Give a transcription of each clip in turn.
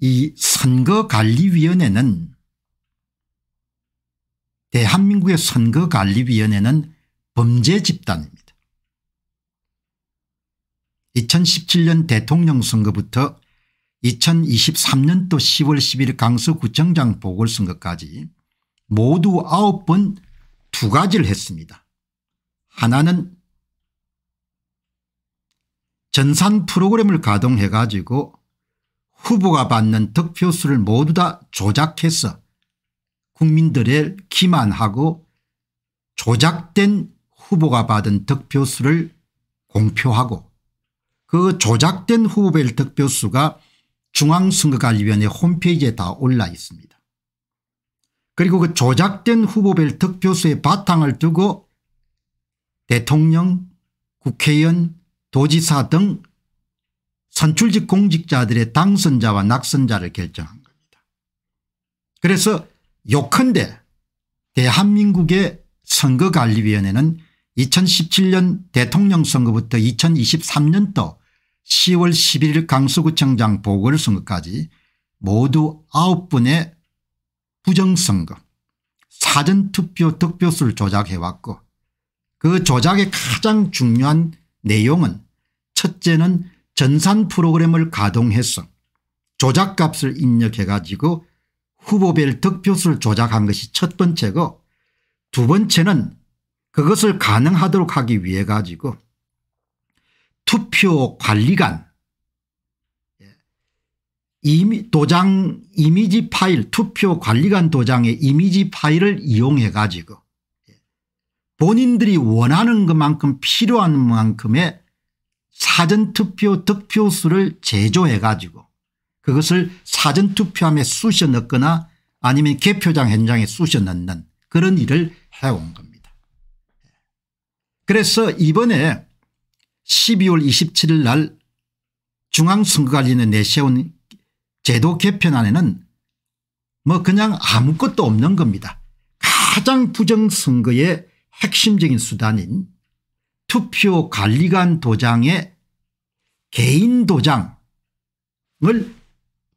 이 선거관리위원회는 대한민국의 선거관리위원회는 범죄 집단입니다. 2017년 대통령 선거부터 2023년도 10월 11일 강서구청장 보궐선거까지 모두 9번 두 가지를 했습니다. 하나는 전산 프로그램을 가동해 가지고 후보가 받는 득표수를 모두 다 조작해서 국민들을 기만하고 조작된 후보가 받은 득표수를 공표하고 그 조작된 후보별 득표수가 중앙선거관리위원회 홈페이지에 다 올라 있습니다. 그리고 그 조작된 후보별 득표수의 바탕을 두고 대통령, 국회의원, 도지사 등 선출직 공직자들의 당선자와 낙선자를 결정한 겁니다. 그래서 요컨대 대한민국의 선거관리위원회는 2017년 대통령 선거부터 2023년도 10월 11일 강서구청장 보궐선거까지 모두 9분의 부정선거 사전투표 득표수를 조작해왔고 그 조작의 가장 중요한 내용은 첫째는 전산 프로그램을 가동해서 조작값을 입력해 가지고 후보별 득표수를 조작한 것이 첫 번째고 두 번째는 그것을 가능하도록 하기 위해 가지고 투표 관리관 예, 이미 도장 이미지 파일 투표 관리관 도장의 이미지 파일을 이용해 가지고 예, 본인들이 원하는 것만큼 필요한 만큼의 사전투표 득표수를 제조해 가지고 그것을 사전투표함에 쑤셔 넣거나 아니면 개표장 현장에 쑤셔 넣는 그런 일을 해온 겁니다. 그래서 이번에 12월 27일 날 중앙선거관리는 내세운 제도 개편안에는 뭐 그냥 아무것도 없는 겁니다. 가장 부정선거의 핵심적인 수단인 투표 관리관 도장의 개인 도장을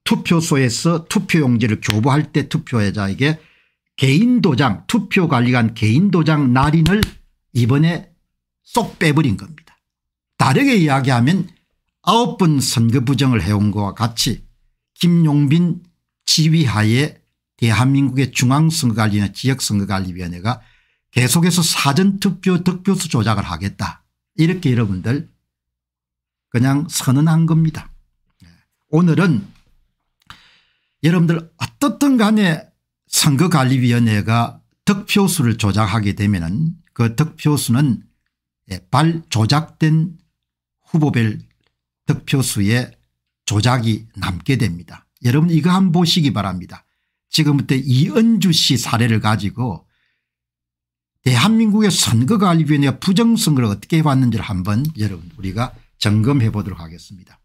투표소에서 투표용지를 교부할 때 투표자에게 개인 도장 투표관리관 개인 도장 날인을 이번에 쏙 빼버린 겁니다. 다르게 이야기하면 아홉 번 선거 부정을 해온 것과 같이 김용빈 지휘하에 대한민국의 중앙선거관리나 지역선거관리위원회가 계속해서 사전투표 득표수 조작을 하겠다. 이렇게 여러분들 그냥 선언한 겁니다. 네. 오늘은 여러분들 어떻든 간에 선거관리위원회가 득표수를 조작하게 되면 은그 득표수는 예, 발 조작된 후보별 득표수에 조작이 남게 됩니다. 여러분 이거 한번 보시기 바랍니다. 지금부터 이은주 씨 사례를 가지고 대한민국의 선거관리위원회가 부정선거를 어떻게 해왔는지를 한번 여러분 우리가 점검해 보도록 하겠습니다.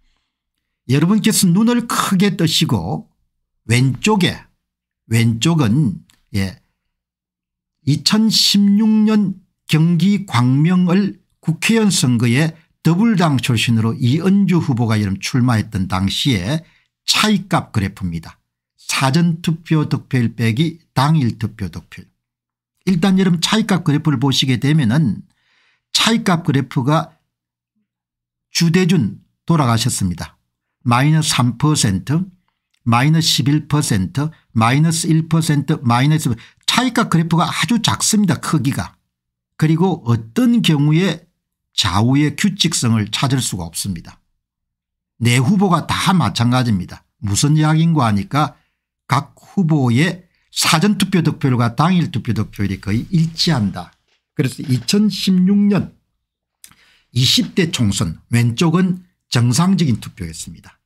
여러분께서 눈을 크게 뜨시고 왼쪽에 왼쪽은 예 2016년 경기 광명을 국회의원 선거에 더블당 출신으로 이은주 후보가 여름 출마했던 당시에 차이값 그래프입니다. 사전투표 득표일 빼기 당일 투표 득표일 일단 여러분 차익값 그래프를 보시게 되면 은 차익값 그래프가 주대준 돌아가셨습니다. 마이너스 3% 마이너스 11% 마이너스 1% 마이너스 차익값 그래프가 아주 작습니다. 크기가. 그리고 어떤 경우에 좌우의 규칙성을 찾을 수가 없습니다. 내 후보가 다 마찬가지입니다. 무슨 이야기인가 하니까 각 후보의 사전투표 득표율과 당일 투표 득표율이 거의 일치한다. 그래서 2016년 20대 총선 왼쪽은 정상적인 투표였습니다.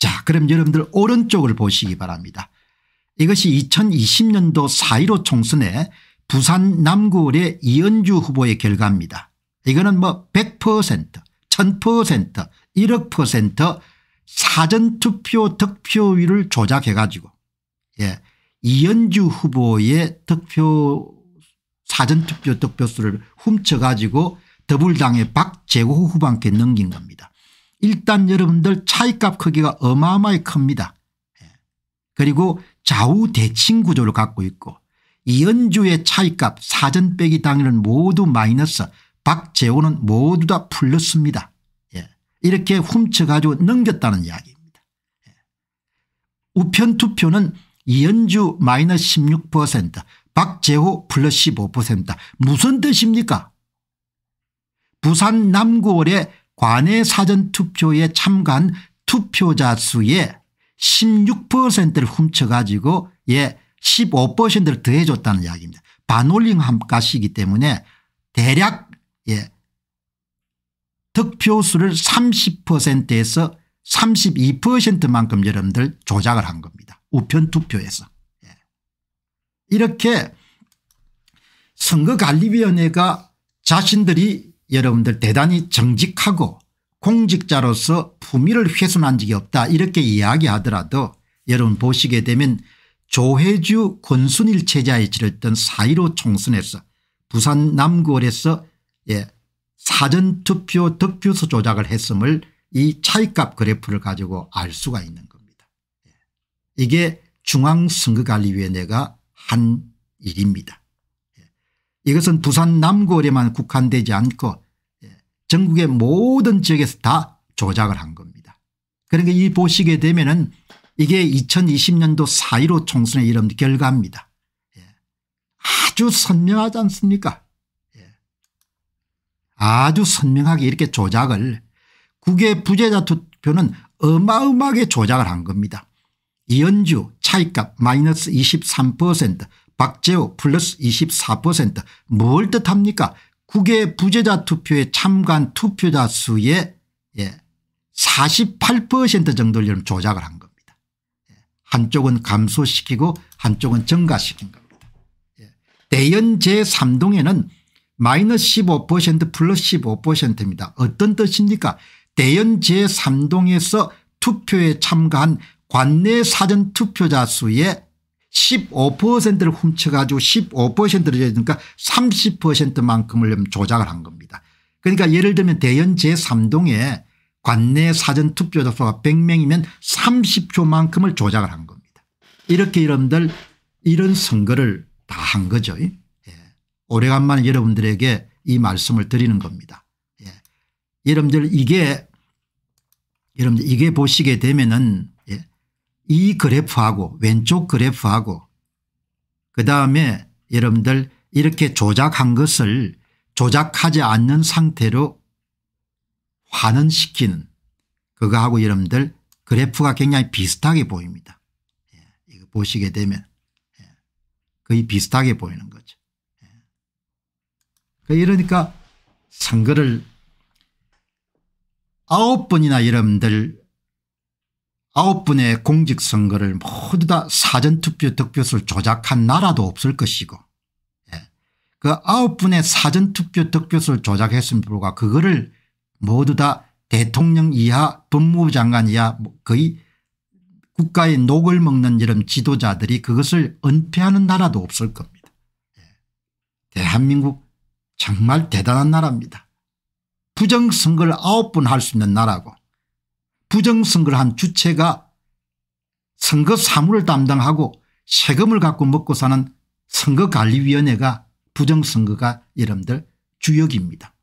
자 그럼 여러분들 오른쪽을 보시기 바랍니다. 이것이 2020년도 4.15 총선에 부산 남구의 이은주 후보의 결과입니다. 이거는 뭐100% 1000% 1억 사전투표 득표율을 조작해 가지고 예 이현주 후보의 득표 사전투표 득표수를 훔쳐가지고 더불당의 박재호 후반께 넘긴 겁니다. 일단 여러분들 차이값 크기가 어마어마히 큽니다. 예. 그리고 좌우 대칭 구조를 갖고 있고 이현주의 차이값 사전 빼기 당일은 모두 마이너스 박재호는 모두 다플러스니다 예. 이렇게 훔쳐가지고 넘겼다는 이야기입니다. 예. 우편 투표는 이현주 마이너스 16% 박재호 플러스 15% 무슨 뜻입니까 부산 남구월의 관외 사전투표에 참가한 투표자 수의 16%를 훔쳐가지고 예 15%를 더해줬다는 이야기입니다. 반올림 값이기 때문에 대략 예 득표수를 30%에서 32%만큼 여러분들 조작을 한 겁니다. 우편 투표에서. 예. 이렇게 선거관리위원회가 자신들이 여러분들 대단히 정직하고 공직자로서 품위를 훼손한 적이 없다 이렇게 이야기하더라도 여러분 보시게 되면 조혜주 권순일 체제에지렀던4.15 총선에서 부산 남구월에서 예, 사전투표 득표수 조작을 했음을 이차이값 그래프를 가지고 알 수가 있는 거예요. 이게 중앙선거관리위원회가 한 일입니다. 예. 이것은 부산 남구에만 국한되지 않고 예, 전국의 모든 지역에서 다 조작을 한 겁니다. 그러니까 이 보시게 되면 은 이게 2020년도 4.15 총선의 이런 결과입니다. 예. 아주 선명하지 않습니까 아주 선명하게 이렇게 조작을 국외 부재자 투표는 어마어마하게 조작을 한 겁니다. 이현주 차이값 마이너스 23% 박재호 플러스 24%뭘 뜻합니까 국외 부재자 투표에 참관 투표자 수의 48% 예, 정도를 조작을 한 겁니다. 예, 한쪽은 감소시키고 한쪽은 증가시킨 겁니다. 예, 대연 제3동에는 마이너스 15% 플러스 15%입니다. 어떤 뜻입니까 대연 제3동에서 투표에 참가한 관내 사전투표자 수의 15%를 훔쳐가지고 15%를 해주니까 30%만큼을 조작을 한 겁니다. 그러니까 예를 들면 대연 제3동에 관내 사전투표자 수가 100명이면 30표만큼을 조작을 한 겁니다. 이렇게 여러분들 이런 선거를 다 한 거죠. 예. 오래간만에 여러분들에게 이 말씀을 드리는 겁니다. 예. 여러분들 이게 여러분들 이게 보시게 되면은 이 그래프하고 왼쪽 그래프하고 그 다음에 여러분들 이렇게 조작한 것을 조작하지 않는 상태로 환원시키는 그거하고 여러분들 그래프가 굉장히 비슷하게 보입니다. 예, 이거 보시게 되면 예, 거의 비슷하게 보이는 거죠. 예. 그러니까 선거를 아홉 번이나 여러분들 아홉 분의 공직선거를 모두 다 사전투표 득표수를 조작한 나라도 없을 것이고 예, 그 아홉 분의 사전투표 득표수를 조작했음에 불과 그거를 모두 다 대통령 이하 법무부 장관 이하 뭐 거의 국가의 녹을 먹는 이런 지도자들이 그것을 은폐하는 나라도 없을 겁니다. 예, 대한민국 정말 대단한 나라입니다. 부정선거를 아홉 번할수 있는 나라고 부정선거를 한 주체가 선거 사무를 담당하고 세금을 갖고 먹고 사는 선거관리위원회가 부정선거가 여러분들 주역입니다.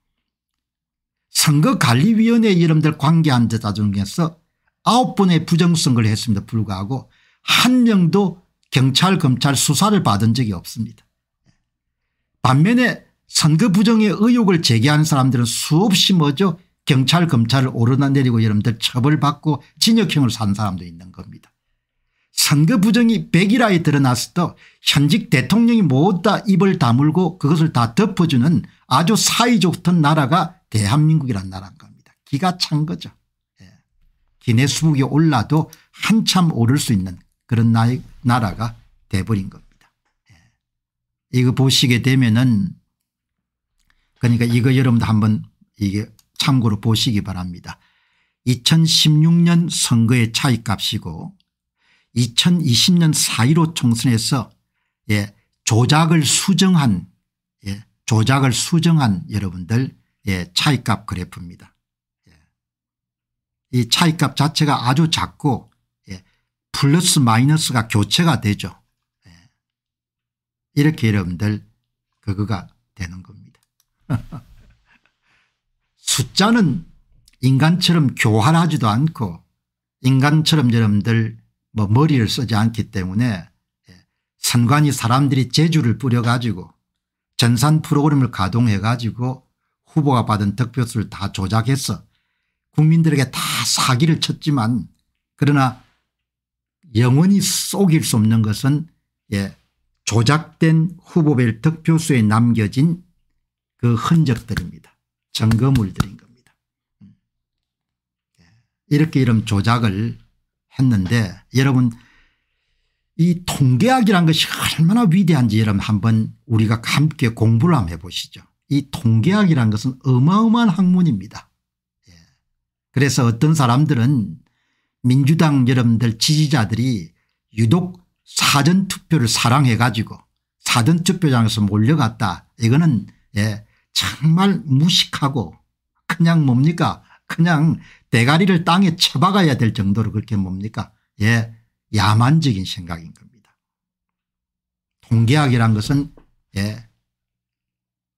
선거관리위원회 여러분들 관계한 자 중에서 9번의 부정선거를 했습니다. 불구하고 한 명도 경찰 검찰 수사를 받은 적이 없습니다. 반면에 선거 부정의 의혹을 제기한 사람들은 수없이 뭐죠 경찰 검찰을 오르내리고 여러분들 처벌받고 진역형을산 사람도 있는 겁니다. 선거 부정이 백일화에 드러났을 때 현직 대통령이 모두 입을 다물고 그것을 다 덮어주는 아주 사이좋던 나라가 대한민국이란 나라인 겁니다. 기가 찬 거죠. 예. 기내 수북이 올라도 한참 오를 수 있는 그런 나이, 나라가 돼버린 겁니다. 예. 이거 보시게 되면은 그러니까 이거 여러분도 한번 이게 참고로 보시기 바랍니다. 2016년 선거의 차이값이고 2020년 4.15 총선에서 예, 조작을 수정한 예, 조작을 수정한 여러분들 예, 차이값 그래프입니다. 예. 이 차이값 자체가 아주 작고 예, 플러스 마이너스가 교체가 되죠. 예. 이렇게 여러분들 그거가 되는 겁니다. 숫자는 인간처럼 교활하지도 않고 인간처럼 여러분들 뭐 머리를 쓰지 않기 때문에 예, 선관위 사람들이 재주를 뿌려가지고 전산 프로그램을 가동해가지고 후보가 받은 득표수를 다 조작해서 국민들에게 다 사기를 쳤지만 그러나 영원히 속일 수 없는 것은 예, 조작된 후보별 득표수에 남겨진 그 흔적들입니다. 증거물들인 겁니다. 예. 이렇게 이런 조작을 했는데 여러분 이 통계학이란 것이 얼마나 위대한지 여러분 한번 우리가 함께 공부를 한번 해보시죠. 이 통계학이란 것은 어마어마한 학문입니다. 예. 그래서 어떤 사람들은 민주당 여러분들 지지자들이 유독 사전투표를 사랑해 가지고 사전투표장에서 몰려갔다. 이거는 예. 정말 무식하고 그냥 뭡니까 그냥 대가리를 땅에 쳐박아야 될 정도로 그렇게 뭡니까 예 야만적인 생각인 겁니다. 통계학이란 것은 예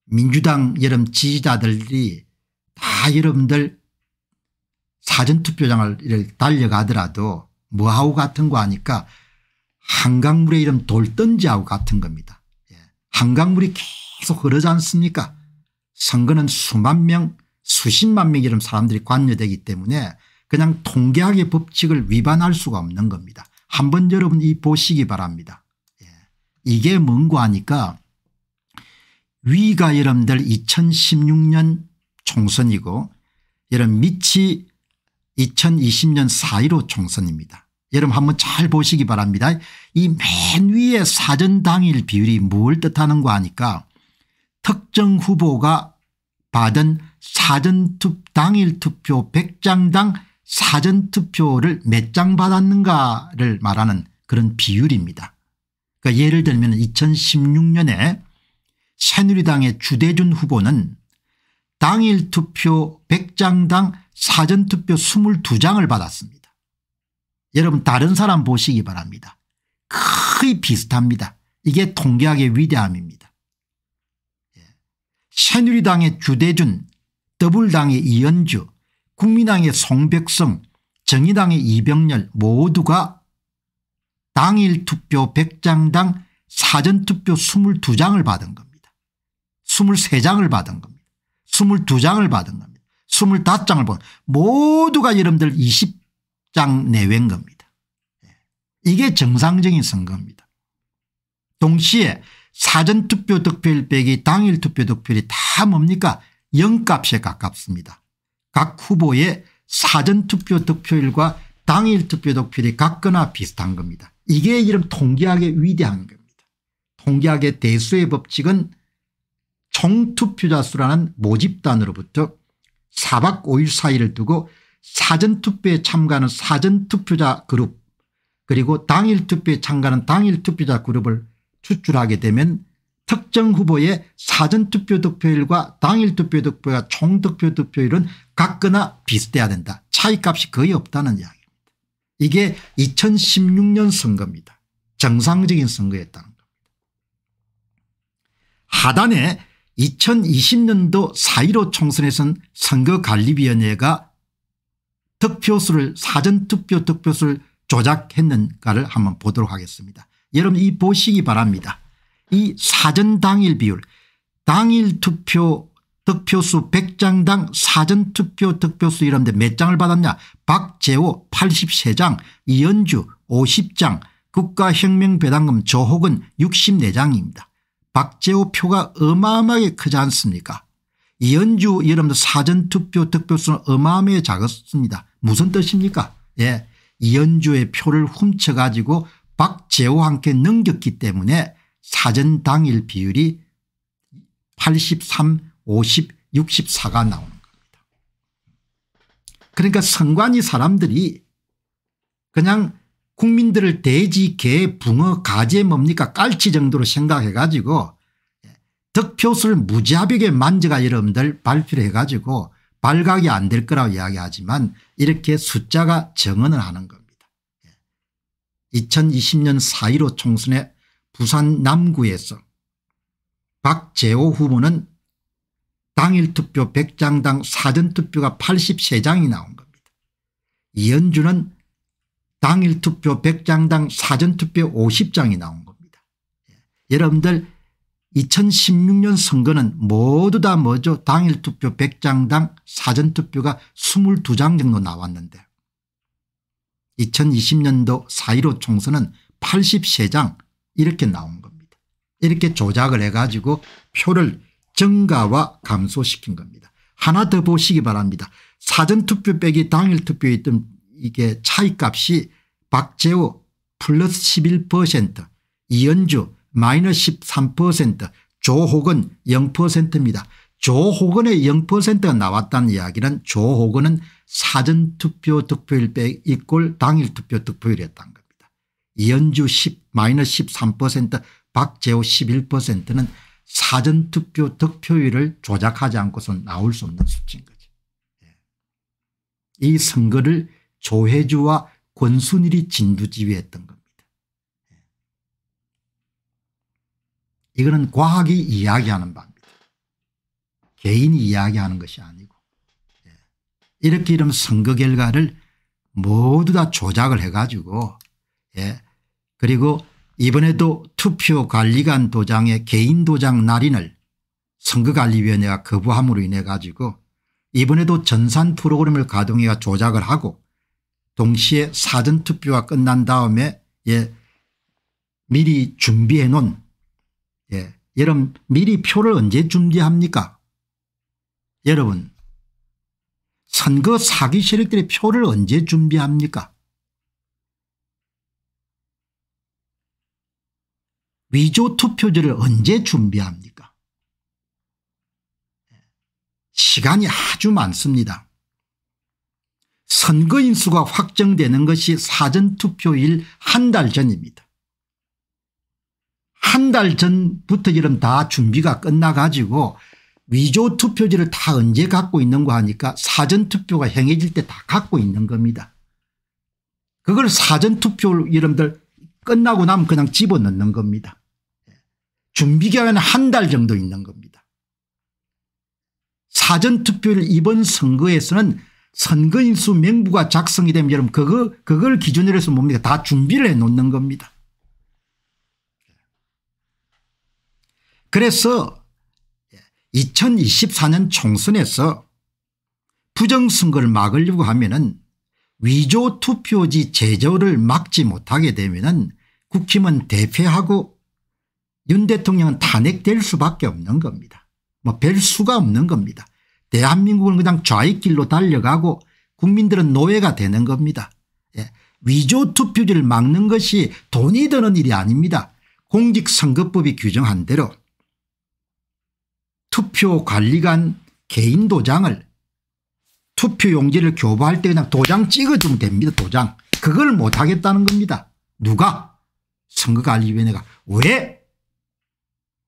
민주당 여러 지지자들이 다 여러분들 사전투표장을 달려가더라도 뭐하고 같은 거 하니까 한강물에 이름 돌던지하고 같은 겁니다. 예. 한강물이 계속 흐르지 않습니까 선거는 수만 명 수십만 명 이런 사람들이 관여되기 때문에 그냥 통계학의 법칙을 위반할 수가 없는 겁니다. 한번 여러분 이 보시기 바랍니다. 예. 이게 뭔고 하니까 위가 여러분들 2016년 총선이고 여러분 밑이 2020년 4.15 총선입니다. 여러분 한번 잘 보시기 바랍니다. 이 맨 위에 사전 당일 비율이 뭘 뜻하는가 하니까 특정 후보가 받은 사전투 당일 투표 100장당 사전투표를 몇 장 받았는가를 말하는 그런 비율입니다. 그러니까 예를 들면 2016년에 새누리당의 주대준 후보는 당일 투표 100장당 사전투표 22장을 받았습니다. 여러분 다른 사람 보시기 바랍니다. 거의 비슷합니다. 이게 통계학의 위대함입니다. 새누리당의 주대준 더불당의 이현주 국민당의 송백성 정의당의 이병렬 모두가 당일 투표 100장당 사전투표 22장을 받은 겁니다. 23장을 받은 겁니다. 22장을 받은 겁니다. 25장을 받은 본 모두가 여러분들 20장 내외인 겁니다. 예. 이게 정상적인 선거입니다. 동시에 사전투표 득표율 빼기 당일 투표 득표율이 다 뭡니까 0값에 가깝습니다. 각 후보의 사전투표 득표율과 당일 투표 득표율이 같거나 비슷한 겁니다. 이게 이름 통계학의 위대한 겁니다. 통계학의 대수의 법칙은 총투표자 수라는 모집단으로부터 4박5일 사이를 두고 사전투표에 참가하는 사전투표자 그룹 그리고 당일투표에 참가하는 당일투표자 그룹을 추출하게 되면 특정 후보의 사전투표 득표율과 당일 투표 득표가 총득표 득표율은 같거나 비슷해야 된다. 차이값이 거의 없다는 이야기입니다. 이게 2016년 선거입니다. 정상적인 선거였다는 겁니다. 하단에 2020년도 4.15 총선에선 선거관리위원회가 득표수를 사전투표 득표수를 조작했는가를 한번 보도록 하겠습니다. 여러분 이 보시기 바랍니다. 이 사전 당일 비율 당일 투표 득표수 100장당 사전투표 득표수 이런데 몇 장을 받았냐 박재호 83장 이연주 50장 국가혁명배당금 조혹은 64장입니다. 박재호 표가 어마어마하게 크지 않습니까 이연주 여러분들 사전투표 득표수는 어마어마하게 작았습니다. 무슨 뜻입니까 예, 이연주의 표를 훔쳐가지고 박재호와 함께 넘겼기 때문에 사전 당일 비율이 83, 50, 64가 나오는 겁니다. 그러니까 선관위 사람들이 그냥 국민들을 돼지, 개, 붕어, 가재 뭡니까 깔치 정도로 생각해 가지고 득표수를 무자비하게 만져가 여러분들 발표를 해 가지고 발각이 안 될 거라고 이야기하지만 이렇게 숫자가 정언을 하는 겁니다. 2020년 4.15총선에 부산 남구에서 박재호 후보는 당일 투표 100장당 사전투표가 83장이 나온 겁니다. 이현주는 당일 투표 100장당 사전투표 50장이 나온 겁니다. 예, 여러분들 2016년 선거는 모두 다 뭐죠 당일 투표 100장당 사전투표가 22장 정도 나왔는데 2020년도 4.15 총선은 83장 이렇게 나온 겁니다. 이렇게 조작을 해가지고 표를 증가와 감소시킨 겁니다. 하나 더 보시기 바랍니다. 사전투표 빼기 당일 투표에 있던 이게 차이값이 박재호 플러스 11% 이현주 마이너스 13% 조혹은 0%입니다. 조호건의 0%가 나왔다는 이야기는 조호건은 사전투표 득표일 빼 이꼴 당일투표 득표율이었다는 겁니다. 이현주 10 마이너스 13% 박재호 11%는 사전투표 득표율을 조작하지 않고서 나올 수 없는 수치인 거죠. 예. 이 선거를 조혜주와 권순일이 진두지휘했던 겁니다. 예. 이거는 과학이 이야기하는 방법. 개인이 이야기하는 것이 아니고 예, 이렇게 이러면 선거 결과를 모두 다 조작을 해가지고 예, 그리고 이번에도 투표관리관 도장의 개인 도장 날인을 선거관리위원회가 거부함으로 인해 가지고 이번에도 전산 프로그램을 가동해 조작을 하고 동시에 사전투표가 끝난 다음에 예, 미리 준비해 놓은 예, 여러분 미리 표를 언제 준비합니까 여러분 선거 사기 세력들의 표를 언제 준비합니까 위조 투표제를 언제 준비합니까 시간이 아주 많습니다. 선거인 수가 확정되는 것이 사전투표일 한 달 전입니다. 한 달 전부터 이름 다 준비가 끝나가지고 위조 투표지를 다 언제 갖고 있는거 하니까 사전투표가 행해질 때 다 갖고 있는 겁니다. 그걸 사전투표 여러분들 끝나고 나면 그냥 집어넣는 겁니다. 준비기간은 한 달 정도 있는 겁니다. 사전투표일 이번 선거에서는 선거인수 명부가 작성이 되면 여러분 그거, 그걸 기준으로 해서 뭡니까 다 준비를 해놓는 겁니다. 그래서 2024년 총선에서 부정선거를 막으려고 하면은 위조 투표지 제조를 막지 못하게 되면은 국힘은 대패하고 윤 대통령은 탄핵될 수밖에 없는 겁니다. 뭐 별 수가 없는 겁니다. 대한민국은 그냥 좌익길로 달려가고 국민들은 노예가 되는 겁니다. 예. 위조 투표지를 막는 것이 돈이 드는 일이 아닙니다. 공직선거법이 규정한 대로 투표관리관 개인 도장을 투표용지를 교부할 때 그냥 도장 찍어주면 됩니다. 도장. 그걸 못하겠다는 겁니다. 누가? 선거관리위원회가. 왜?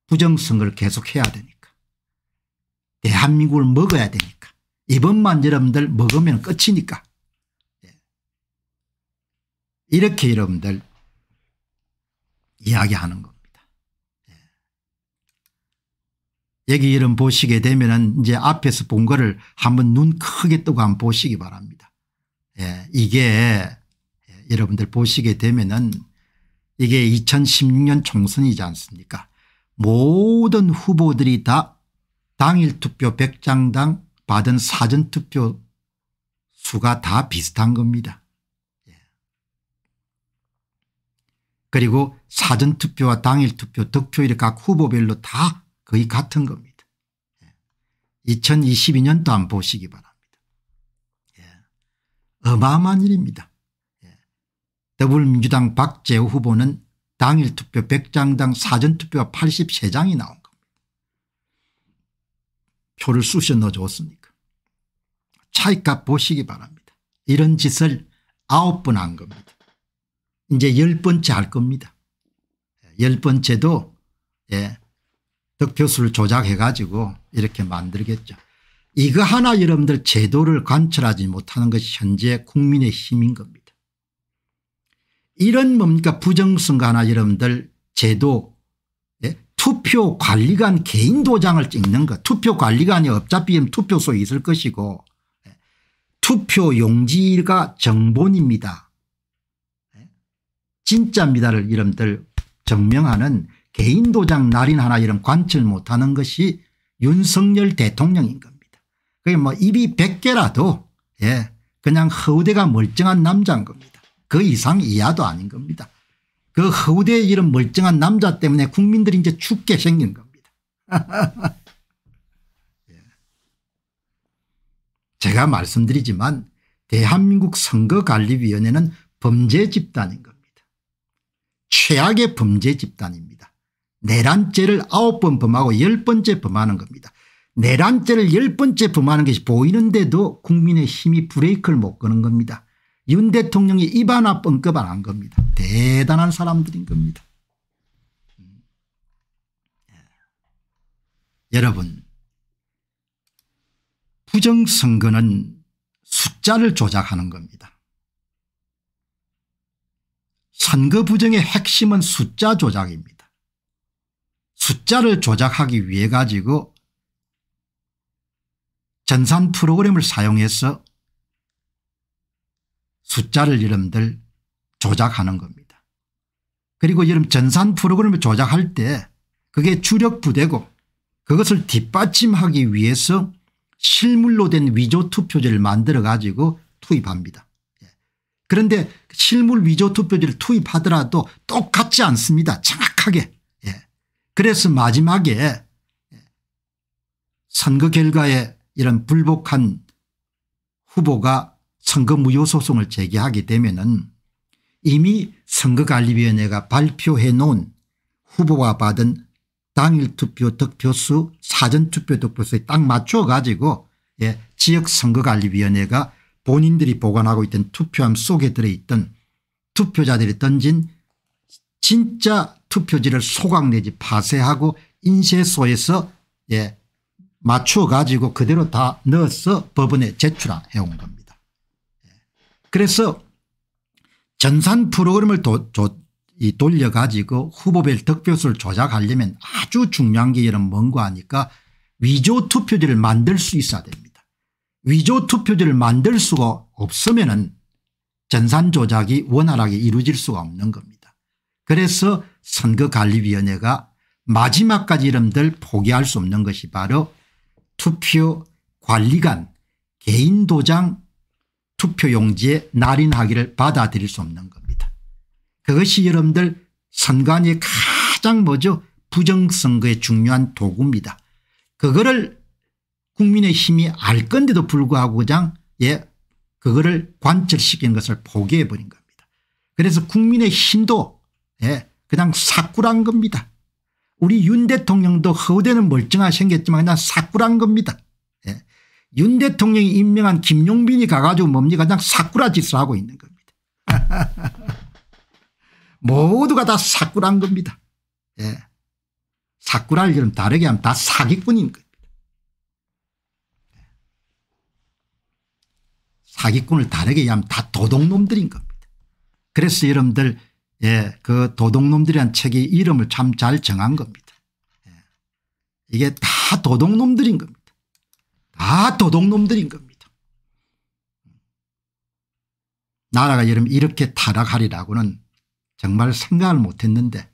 부정선거를 계속해야 되니까. 대한민국을 먹어야 되니까. 이번만 여러분들 먹으면 끝이니까. 예. 이렇게 여러분들 이야기하는 겁니다. 여기 이름 보시게 되면 이제 앞에서 본 거를 한번 눈 크게 뜨고 한번 보시기 바랍니다. 예, 이게 예, 여러분들 보시게 되면은 이게 2016년 총선이지 않습니까 모든 후보들이 다 당일 투표 100장당 받은 사전투표 수가 다 비슷한 겁니다. 예. 그리고 사전투표와 당일투표 득표율이 각 후보별로 다 거의 같은 겁니다. 2022년도 예. 안 보시기 바랍니다. 예. 어마어마한 일입니다. 예. 더불어민주당 박재호 후보는 당일 투표 100장당 사전투표가 83장이 나온 겁니다. 표를 쑤셔 넣어줬습니까 차이값 보시기 바랍니다. 이런 짓을 9번 한 겁니다. 이제 10번째 할 겁니다. 10번째도 예. 득표수를 조작해가지고 이렇게 만들겠죠. 이거 하나 여러분들 제도를 관철하지 못하는 것이 현재 국민의 힘인 겁니다. 이런 뭡니까 부정선거 하나 여러분들 제도 예? 투표관리관 개인 도장을 찍는 것 투표관리관이 어차피 투표소에 있을 것이고 예? 투표용지가 정본입니다. 예? 진짜입니다를 여러분들 증명하는 개인 도장 날인 하나 이런 관철 못하는 것이 윤석열 대통령인 겁니다. 그게 뭐 입이 100개라도 예 그냥 허우대가 멀쩡한 남자인 겁니다. 그 이상 이하도 아닌 겁니다. 그허우대 이런 멀쩡한 남자 때문에 국민들이 이제 죽게 생긴 겁니다. 예. 제가 말씀드리지만 대한민국 선거관리위원회는 범죄 집단인 겁니다. 최악의 범죄 집단입니다. 내란죄를 아홉 번 범하고 열 번째 범하는 겁니다. 내란죄를 열 번째 범하는 것이 보이는데도 국민의 힘이 브레이크를 못 거는 겁니다. 윤 대통령이 입 하나 뻥끗 안한 겁니다. 대단한 사람들인 겁니다. 예. 여러분 부정선거는 숫자를 조작하는 겁니다. 선거 부정의 핵심은 숫자 조작입니다. 숫자를 조작하기 위해 가지고 전산 프로그램을 사용해서 숫자를 여러분들 조작하는 겁니다. 그리고 여러분 전산 프로그램을 조작할 때 그게 주력 부대고 그것을 뒷받침하기 위해서 실물로 된 위조 투표지를 만들어 가지고 투입합니다. 예. 그런데 실물 위조 투표지를 투입하더라도 똑같지 않습니다. 정확하게 그래서 마지막에 선거 결과에 이런 불복한 후보가 선거 무효 소송을 제기하게 되면은 이미 선거관리위원회가 발표해 놓은 후보가 받은 당일 투표 득표수 사전투표 득표수에 딱 맞춰 가지고 예, 지역선거관리위원회가 본인들이 보관하고 있던 투표함 속에 들어있던 투표자들이 던진 진짜 투표지를 소각 내지 파쇄하고 인쇄소에서 예, 맞춰 가지고 그대로 다 넣어서 법원에 제출해 온 겁니다. 예. 그래서 전산 프로그램을 도, 조, 이 돌려가지고 후보별 득표수를 조작하려면 아주 중요한 게 이런 뭔가 하니까 위조 투표지를 만들 수 있어야 됩니다. 위조 투표지를 만들 수가 없으면 은 전산 조작이 원활하게 이루어질 수가 없는 겁니다. 그래서 선거관리위원회가 마지막까지 이름들 포기할 수 없는 것이 바로 투표 관리관 개인 도장 투표용지의 날인하기를 받아들일 수 없는 겁니다. 그것이 여러분들 선관위의 가장 뭐죠 부정선거의 중요한 도구입니다. 그거를 국민의힘이 알 건데도 불구하고 그냥 예 그거를 관철시킨 것을 포기해버린 겁니다. 그래서 국민의힘도 예 그냥 사꾸란 겁니다. 우리 윤 대통령도 허우대는 멀쩡하 생겼지만 그냥 사꾸란 겁니다. 예. 윤 대통령이 임명한 김용빈이 가가지고 뭡니까 그냥 사꾸라 짓을 하고 있는 겁니다. 모두가 다 사꾸란 겁니다. 예. 사꾸라를 그럼 다르게 하면 다 사기꾼인 겁니다. 예. 사기꾼을 다르게 하면 다 도둑놈들인 겁니다. 그래서 여러분들 예, 그 도둑놈들이란 책이 이름을 참 잘 정한 겁니다. 예. 이게 다 도둑놈들인 겁니다. 다 도둑놈들인 겁니다. 나라가 여러분 이렇게 타락하리라고는 정말 생각을 못했는데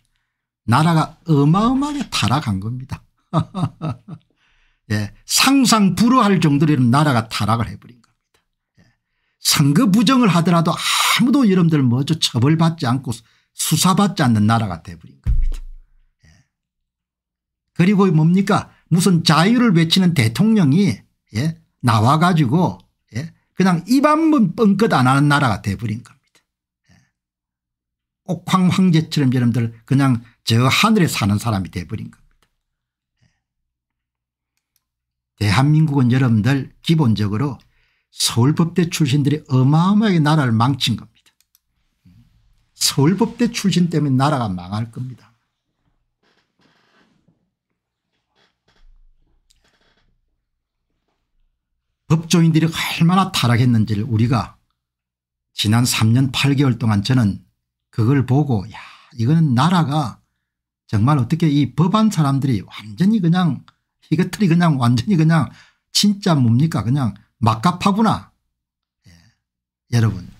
나라가 어마어마하게 타락한 겁니다. 예, 상상 불허할 정도로 나라가 타락을 해버린 선거 부정을 하더라도 아무도 여러분들 먼저 처벌받지 않고 수사받지 않는 나라가 돼버린 겁니다. 예. 그리고 뭡니까 무슨 자유를 외치는 대통령이 예? 나와 가지고 예? 그냥 입 한번 뻥끗 안 하는 나라가 돼버린 겁니다. 예. 옥황 황제처럼 여러분들 그냥 저 하늘에 사는 사람이 돼버린 겁니다. 예. 대한민국은 여러분들 기본적으로 서울법대 출신들이 어마어마하게 나라를 망친 겁니다. 서울법대 출신 때문에 나라가 망할 겁니다. 법조인들이 얼마나 타락했는지를 우리가 지난 3년 8개월 동안 저는 그걸 보고 야 이거는 나라가 정말 어떻게 이 법안 사람들이 완전히 그냥 이것들이 그냥 완전히 그냥 진짜 뭡니까 그냥 막갑하구나. 예. 여러분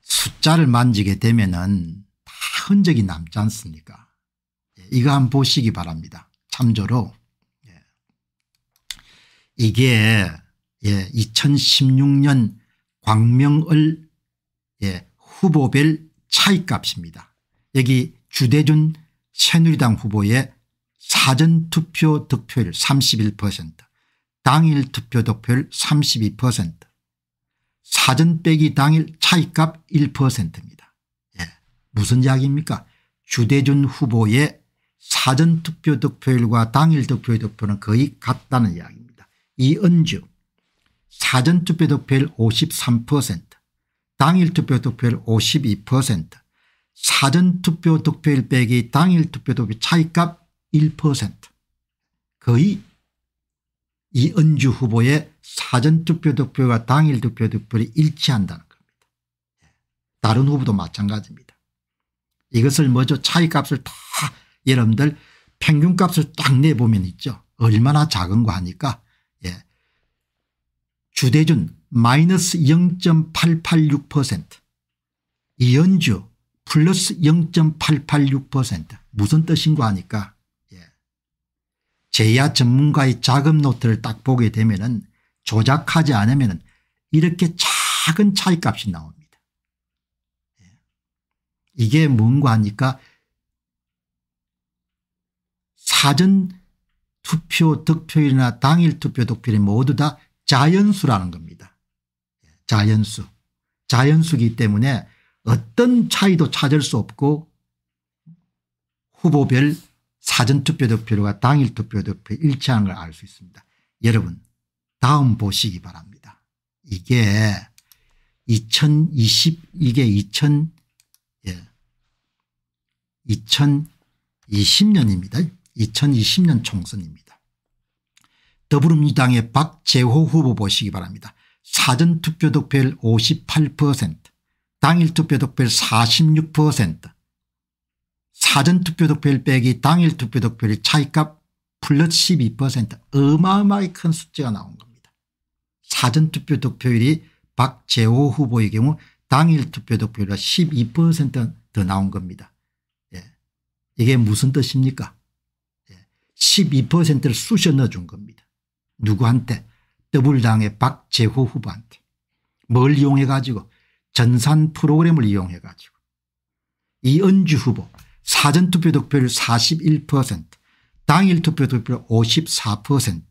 숫자를 만지게 되면은 다 흔적이 남지 않습니까 예. 이거 한번 보시기 바랍니다. 참조로 예. 이게 2016년 예, 광명을 예, 후보별 차이값입니다. 여기 주대준 새누리당 후보의 사전투표 득표율 31% 당일 투표 득표율 32% 사전 빼기 당일 차이값 1%입니다. 예. 무슨 이야기입니까 주대준 후보의 사전 투표 득표율과 당일 투표 득표는 거의 같다는 이야기입니다. 이은주 사전 투표 득표율 53% 당일 투표 득표율 52% 사전 투표 득표율 빼기 당일 투표 득표 차이값 1% 거의 이은주 후보의 사전투표 득표가 당일 투표 득표를 일치한다는 겁니다. 예. 다른 후보도 마찬가지입니다. 이것을 뭐죠 차이값을 다 여러분들 평균값을 딱 내보면 있죠. 얼마나 작은거 하니까 예. 주대준 마이너스 0.886% 이연주 플러스 0.886% 무슨 뜻인가 하니까 제야 전문가의 작업 노트를 딱 보게 되면 은 조작하지 않으면 이렇게 작은 차이값이 나옵니다. 예. 이게 뭔가 하니까 사전 투표 득표율이나 당일 투표 득표율이 모두 다 자연수라는 겁니다. 예, 자연수. 자연수기 때문에 어떤 차이도 찾을 수 없고 후보별 사전투표 득표율과 당일 투표 득표 에 일치하는 걸 알 수 있습니다. 여러분 다음 보시기 바랍니다. 이게 2020 이게 2000 예. 2020년입니다. 2020년 총선입니다. 더불어민주당의 박재호 후보 보시기 바랍니다. 사전투표 득표율 58% 당일 투표 득표율 46% 사전 투표 득표율 빼기 당일 투표 득표율 차이값 플러스 12% 어마어마하게 큰 숫자가 나온 겁니다. 사전 투표 득표율이 박재호 후보의 경우 당일 투표 득표율이 12%더 나온 겁니다. 예. 이게 무슨 뜻입니까? 예. 12%를 쑤셔 넣어준 겁니다. 누구한테? 더블당의 박재호 후보한테. 뭘 이용해 가지고 전산 프로그램을 이용해 가지고 이은주 후보 사전투표 득표율 41% 당일 투표 득표율 54%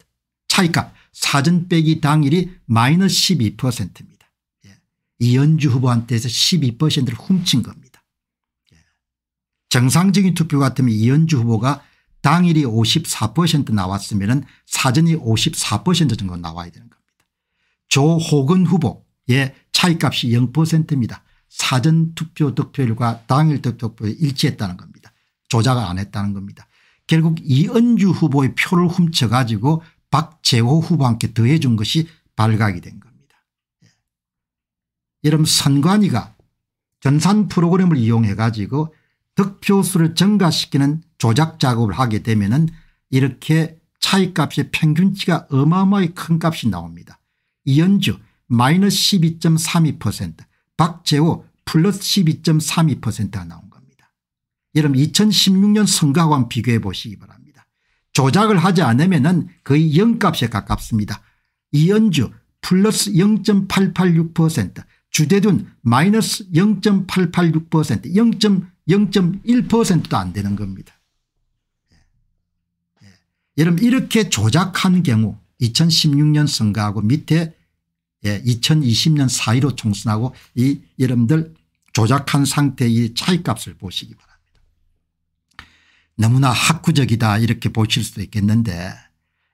차이값 사전 빼기 당일이 마이너스 12%입니다. 예. 이연주 후보한테서 12%를 훔친 겁니다. 예. 정상적인 투표 같으면 이연주 후보가 당일이 54% 나왔으면 사전이 54% 정도 나와야 되는 겁니다. 조호근 후보 예, 차이값이 0%입니다. 사전투표 득표율과 당일 득표율이 일치했다는 겁니다. 조작을 안 했다는 겁니다. 결국 이은주 후보의 표를 훔쳐가지고 박재호 후보와 함께 더해준 것이 발각이 된 겁니다. 예. 여러분 선관위가 전산 프로그램을 이용해 가지고 득표수를 증가시키는 조작 작업을 하게 되면 은 이렇게 차이값의 평균치가 어마어마하게 큰 값이 나옵니다. 이현주 마이너스 12.32% 박재호 플러스 12.32%가 나온 겁니다. 여러분 2016년 선거와 비교해 보시기 바랍니다. 조작을 하지 않으면 은 거의 0값에 가깝습니다. 이연주 플러스 0.886% 주대둔 마이너스 0.886% 0 1도안 되는 겁니다. 예. 예. 여러분 이렇게 조작한 경우 2016년 선거하고 밑에 예, 2020년 4.15 총선하고 이 여러분들 조작한 상태의 차이값을 보시기 바랍니다. 너무나 학구적이다 이렇게 보실 수도 있겠는데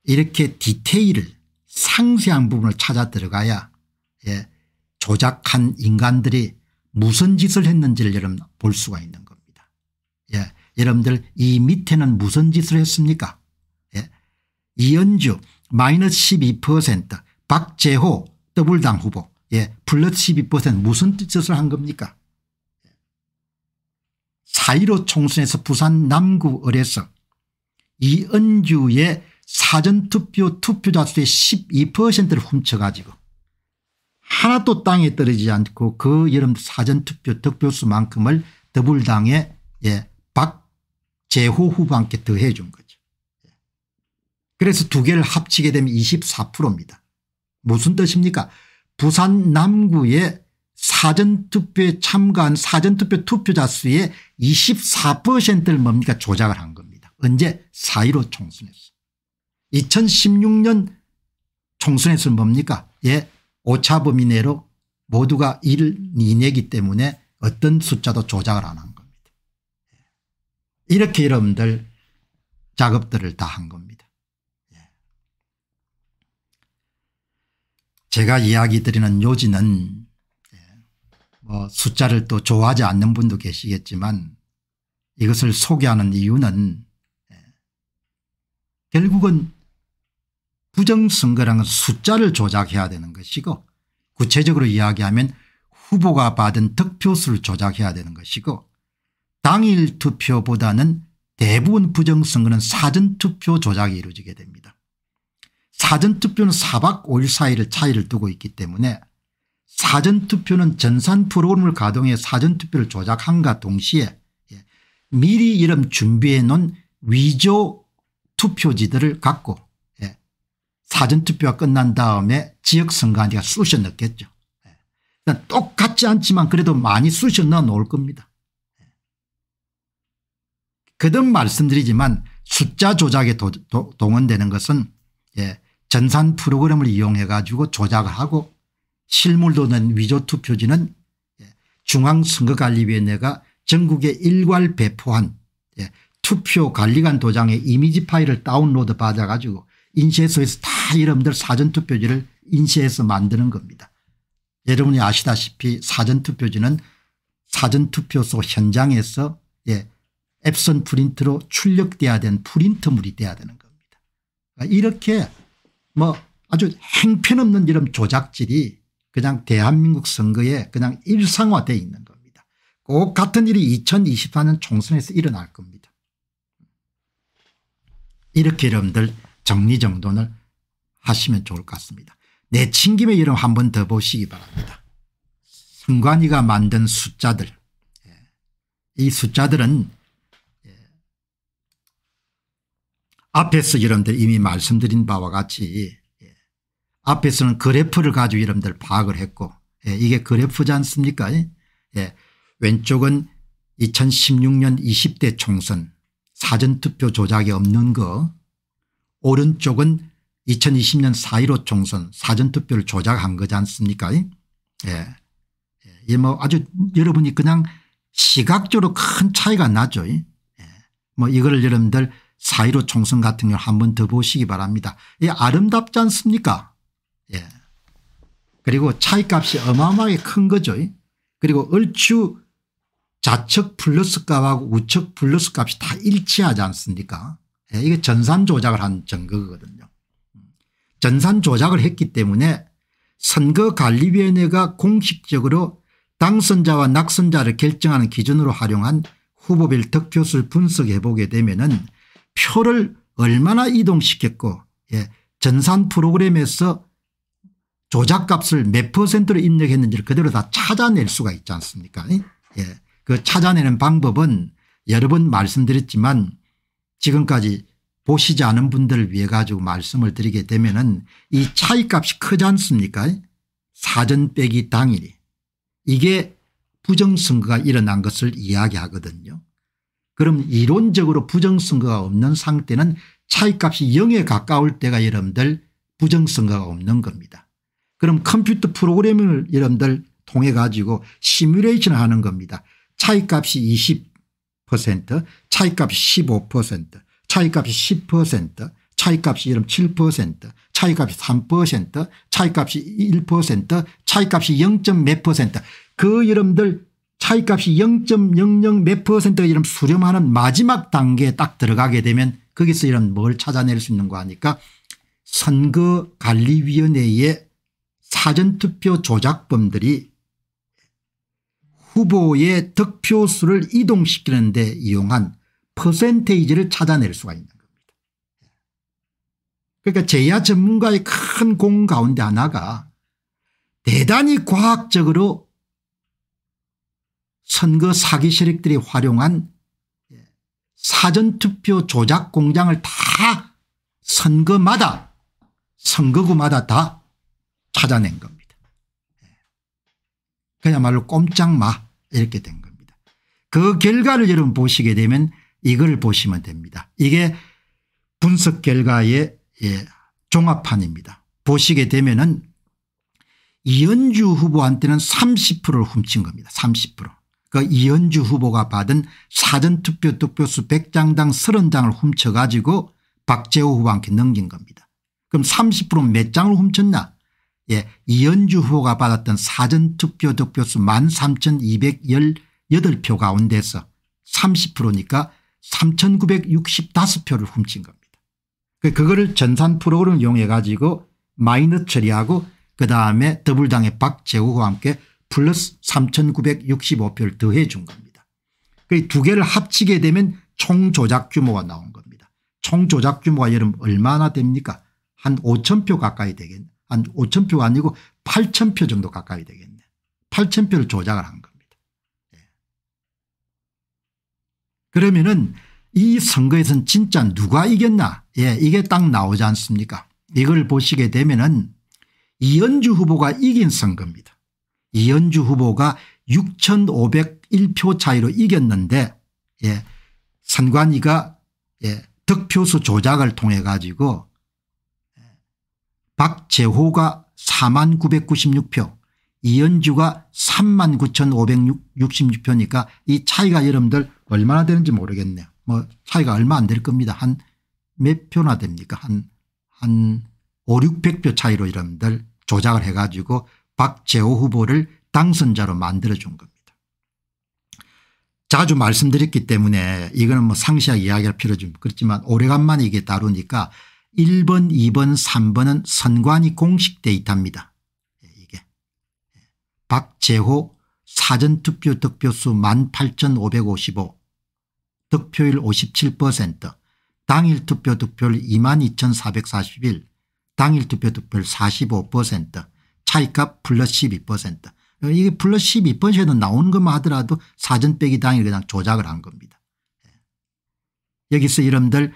이렇게 디테일을 상세한 부분을 찾아 들어가야 예, 조작한 인간들이 무슨 짓을 했는지를 여러분 볼 수가 있는 겁니다. 예, 여러분들 이 밑에는 무슨 짓을 했습니까? 예, 이연주 마이너스 12% 박재호 더블당 후보 예 플러스 12% 무슨 뜻을 한 겁니까 4.15 총선에서 부산 남구 을에서 이은주의 사전투표 투표자 수의 12%를 훔쳐가지고 하나도 땅에 떨어지지 않고 그 여름 사전투표 득표수만큼을 더불당의 예, 박재호 후보한테 더해준 거죠. 그래서 두 개를 합치게 되면 24%입니다. 무슨 뜻입니까 부산 남구의 사전투표에 참가한 사전투표 투표자 수의 24%를 뭡니까 조작을 한 겁니다. 언제 4.15 총선에서. 2016년 총선에서 뭡니까 예 오차범위 내로 모두가 1 이내기 때문에 어떤 숫자도 조작을 안 한 겁니다. 예. 이렇게 여러분들 작업들을 다 한 겁니다. 제가 이야기 드리는 요지는 예, 뭐 숫자를 또 좋아하지 않는 분도 계시겠지만 이것을 소개하는 이유는 예, 결국은 부정선거라는 숫자를 조작해야 되는 것이고 구체적으로 이야기하면 후보가 받은 득표수를 조작해야 되는 것이고 당일 투표보다는 대부분 부정선거는 사전투표 조작이 이루어지게 됩니다. 사전투표는 4박 5일 사이를 차이를 두고 있기 때문에 사전투표는 전산 프로그램을 가동해 사전투표를 조작한과 동시에 예, 미리 이름 준비해 놓은 위조 투표지들을 갖고 예, 사전투표가 끝난 다음에 지역선관위가 쑤셔 넣겠죠. 예, 그러니까 똑같지 않지만 그래도 많이 쑤셔 넣어 놓을 겁니다. 그듭 말씀드리지만 숫자 조작에 도, 도, 동원되는 것은 예, 전산 프로그램을 이용해 가지고 조작하고 실물도 낸 위조 투표지는 예, 중앙선거관리위원회가 전국에 일괄 배포한 예, 투표관리관 도장의 이미지 파일을 다운로드 받아 가지고 인쇄소에서 다 여러분들 사전투표지를 인쇄해서 만드는 겁니다. 여러분이 아시다시피 사전투표지는 사전투표소 현장에서 예, 앱선 프린트로 출력돼야 된 프린트물이 돼야 되는 겁니다. 그러니까 이렇게 뭐 아주 행편없는 이런 조작질이 그냥 대한민국 선거에 그냥 일상화되어 있는 겁니다. 꼭 같은 일이 2024년 총선에서 일어날 겁니다. 이렇게 여러분들 정리정돈을 하시면 좋을 것 같습니다. 내친 김에 여러한번 더 보시기 바랍니다. 선관위가 만든 숫자들 예. 이 숫자들은 앞에서 여러분들 이미 말씀드린 바와 같이 예. 앞에서는 그래프를 가지고 여러분들 파악을 했고 예, 이게 그래프지 않습니까 예, 예. 왼쪽은 2016년 20대 총선 사전투표 조작이 없는 거 오른쪽은 2020년 4.15 총선 사전투표를 조작한 거지 않습니까 예. 예. 예, 뭐 아주 여러분이 그냥 시각적으로 큰 차이가 나죠 예. 뭐 이거를 여러분들 4.15 총선 같은 걸 한 번 더 보시기 바랍니다. 이 아름답지 않습니까? 예. 그리고 차이값이 어마어마하게 큰 거죠. 그리고 얼추 좌측 플러스 값하고 우측 플러스 값이 다 일치하지 않습니까? 예. 이게 전산 조작을 한 증거거든요. 전산 조작을 했기 때문에 선거관리위원회가 공식적으로 당선자와 낙선자를 결정하는 기준으로 활용한 후보별 득표수를 분석해 보게 되면은 표를 얼마나 이동시켰고 예, 전산 프로그램에서 조작값을 몇 퍼센트로 입력했는지를 그대로 다 찾아낼 수가 있지 않습니까 예, 그 찾아내는 방법은 여러 번 말씀드렸지만 지금까지 보시지 않은 분들을 위해 가지고 말씀을 드리게 되면 은이 차이값이 크지 않습니까 사전 빼기 당일이 이게 부정선거가 일어난 것을 이야기하거든요 그럼 이론적으로 부정선거가 없는 상태는 차이값이 0에 가까울 때가 여러분들 부정선거가 없는 겁니다. 그럼 컴퓨터 프로그래을 여러분들 통해 가지고 시뮬레이션 하는 겁니다. 차이값이 20% 차이값이 15% 차이값이 10% 차이값이 여러분 7% 차이값이 3% 차이값이 1% 차이값이 0. 몇 퍼센트 그 여러분들 차이값이 0.00 몇 퍼센트가 이런 수렴하는 마지막 단계에 딱 들어가게 되면 거기서 이런 뭘 찾아낼 수 있는 거 아니까 선거관리위원회의 사전투표 조작범들이 후보의 득표수를 이동시키는 데 이용한 퍼센테이지를 찾아낼 수가 있는 겁니다. 그러니까 제야 전문가의 큰 공 가운데 하나가 대단히 과학적으로 선거 사기 세력들이 활용한 예, 사전투표 조작 공장을 다 선거마다 선거구마다 다 찾아낸 겁니다. 예. 그야말로 꼼짝마 이렇게 된 겁니다. 그 결과를 여러분 보시게 되면 이걸 보시면 됩니다. 이게 분석 결과의 예, 종합판입니다. 보시게 되면은 이현주 후보한테는 30%를 훔친 겁니다. 30%. 그 이현주 후보가 받은 사전투표 득표수 100장당 30장을 훔쳐가지고 박재호 후보한테 넘긴 겁니다. 그럼 30%몇 장을 훔쳤나 예, 이현주 후보가 받았던 사전투표 득표수 13,218표 가운데서 30%니까 3,965표를 훔친 겁니다. 그 그거를 전산 프로그램을 이용해 가지고 마이너 처리하고 그다음에 더불당의 박재우와 함께 플러스 3965표를 더해 준 겁니다. 두 개를 합치게 되면 총 조작 규모가 나온 겁니다. 총 조작 규모가 여러분 얼마나 됩니까 한 5천 표 가까이 되겠네 한 5천 표가 아니고 8천 표 정도 가까이 되겠네 8천 표를 조작을 한 겁니다. 네. 그러면은 이 선거에서는 진짜 누가 이겼나 예, 이게 딱 나오지 않습니까 이걸 보시게 되면은 이현주 후보가 이긴 선거입니다. 이현주 후보가 6,501표 차이로 이겼는데 예, 선관위가 예, 득표수 조작을 통해 가지고 예, 박재호가 4만 996표 이현주가 3만 9,566표니까 이 차이가 여러분들 얼마나 되는지 모르겠네요. 뭐 차이가 얼마 안 될 겁니다. 한 몇 표나 됩니까? 한, 한 5, 600표 차이로 여러분들 조작을 해가지고 박재호 후보를 당선자로 만들어준 겁니다. 자주 말씀드렸기 때문에 이거는 뭐 상세하게 이야기할 필요 좀 그렇지만 오래간만에 이게 다루니까 1번 2번 3번은 선관위 공식 데이터입니다. 예, 이게 예. 박재호 사전투표 득표수 18,555 득표율 57% 당일 투표 득표율 22,441 당일 투표 득표율 45% 차익값 플러스 12% 그러니까 이게 플러스 1 2 나오는 것만 하더라도 사전 빼기 당일 그냥 조작을 한 겁니다. 예. 여기서 여러분들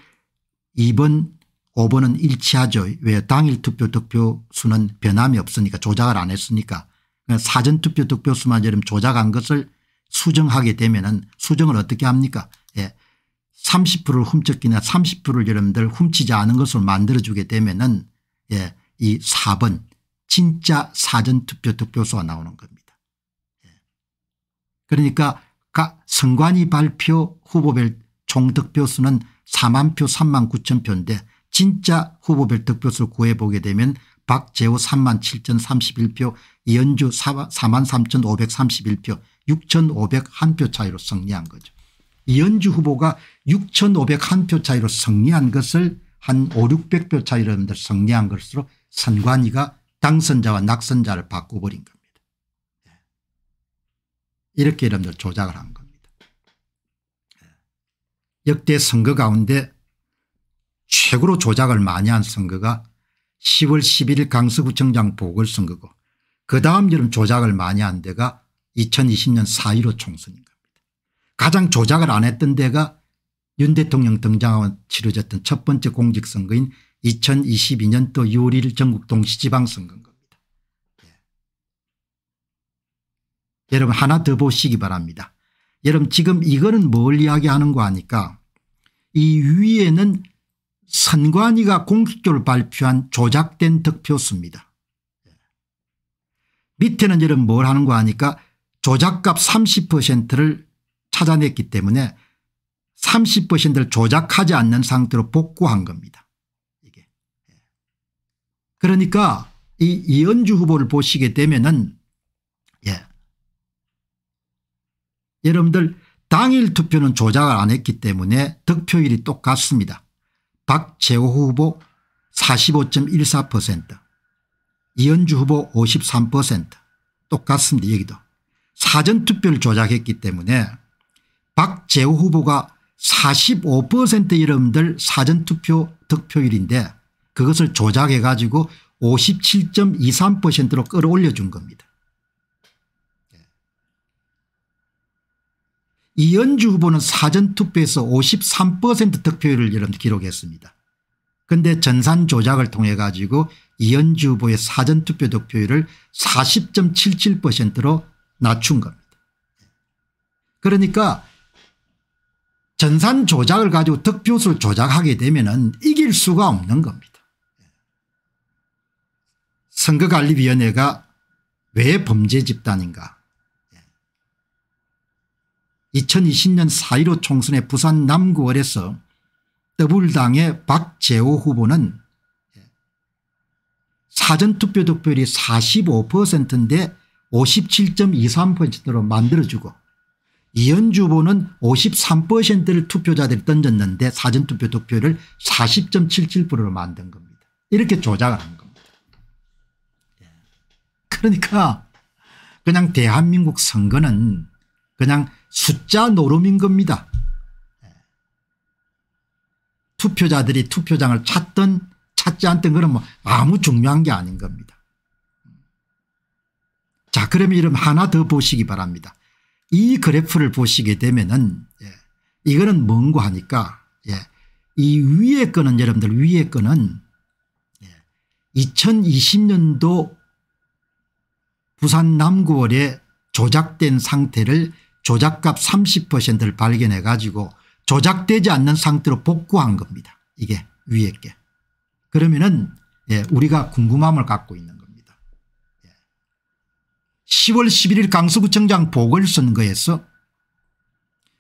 2번 5번은 일치하죠. 왜 당일 투표 득표수는 변함이 없으니까 조작을 안 했으니까 그러니까 사전 투표 득표수만 여러분 조작한 것을 수정하게 되면 은 수정을 어떻게 합니까 예. 30%를 훔쳤기나 30%를 여러분들 훔치지 않은 것을 만들어주게 되면 은이 예. 4번 진짜 사전투표 득표수가 나오는 겁니다. 예. 그러니까 선관위 발표 후보별 총득표수는 4만 표 3만 9천 표인데 진짜 후보별 득표수 구해보게 되면 박재호 3만 7천 31표 이현주 4만 3천 531표 6,501표 차이로 승리한 거죠. 이현주 후보가 6,501표 차이로 승리한 것을 한 5, 600표 차이로 승리한 것으로 선관위가 당선자와 낙선자를 바꿔버린 겁니다. 예. 이렇게 여러분들 조작을 한 겁니다. 예. 역대 선거 가운데 최고로 조작을 많이 한 선거가 10월 11일 강서구청장 보궐선거고 그 다음 여름 조작을 많이 한 데가 2020년 4.15 총선인 겁니다. 가장 조작을 안 했던 데가 윤 대통령 등장하고 치러졌던 첫 번째 공직선거인 2022년도 6월 1일 전국 동시지방선거인 겁니다. 예. 여러분 하나 더 보시기 바랍니다. 여러분 지금 이거는 뭘 이야기하는 거 아니까 이 위에는 선관위가 공식적으로 발표한 조작된 득표수입니다. 예. 밑에는 여러분 뭘 하는 거 아니까 조작값 30%를 찾아냈기 때문에 30%를 조작하지 않는 상태로 복구한 겁니다. 그러니까 이 이현주 후보를 보시게 되면은 예. 여러분들 당일 투표는 조작을 안 했기 때문에 득표율이 똑같습니다. 박재호 후보 45.14% 이현주 후보 53% 똑같습니다. 여기도 사전투표를 조작했기 때문에 박재호 후보가 45% 여러분들 사전투표 득표율인데 그것을 조작해 가지고 57.23%로 끌어올려 준 겁니다. 예. 이연주 후보는 사전투표에서 53% 득표율을 기록했습니다. 그런데 전산 조작을 통해 가지고 이연주 후보의 사전투표 득표율을 40.77%로 낮춘 겁니다. 그러니까 전산 조작을 가지고 득표수를 조작하게 되면 이길 수가 없는 겁니다. 선거관리위원회가 왜 범죄 집단인가 2020년 4.15 총선의 부산 남구월에서 더블당의 박재호 후보는 사전투표 득표율이 45%인데 57.23%로 만들어주고 이현주 후보는 53%를 투표자들이 던졌는데 사전투표 득표율을 40.77%로 만든 겁니다. 이렇게 조작을 한 겁니다. 그러니까 그냥 대한민국 선거는 그냥 숫자 노름인 겁니다. 투표자들이 투표장을 찾던 찾지 않던 그런 뭐 아무 중요한 게 아닌 겁니다. 자그럼 이름 하나 더 보시기 바랍니다. 이 그래프를 보시게 되면은 예, 이거는 뭔고 하니까 예, 이 위에 거는 여러분들 위에 거는 예, 2020년도 부산 남구월에 조작된 상태를 조작값 30%를 발견해 가지고 조작되지 않는 상태로 복구한 겁니다. 이게 위에 게. 그러면은 예, 우리가 궁금함을 갖고 있는 겁니다. 예. 10월 11일 강서구청장 보궐선거에서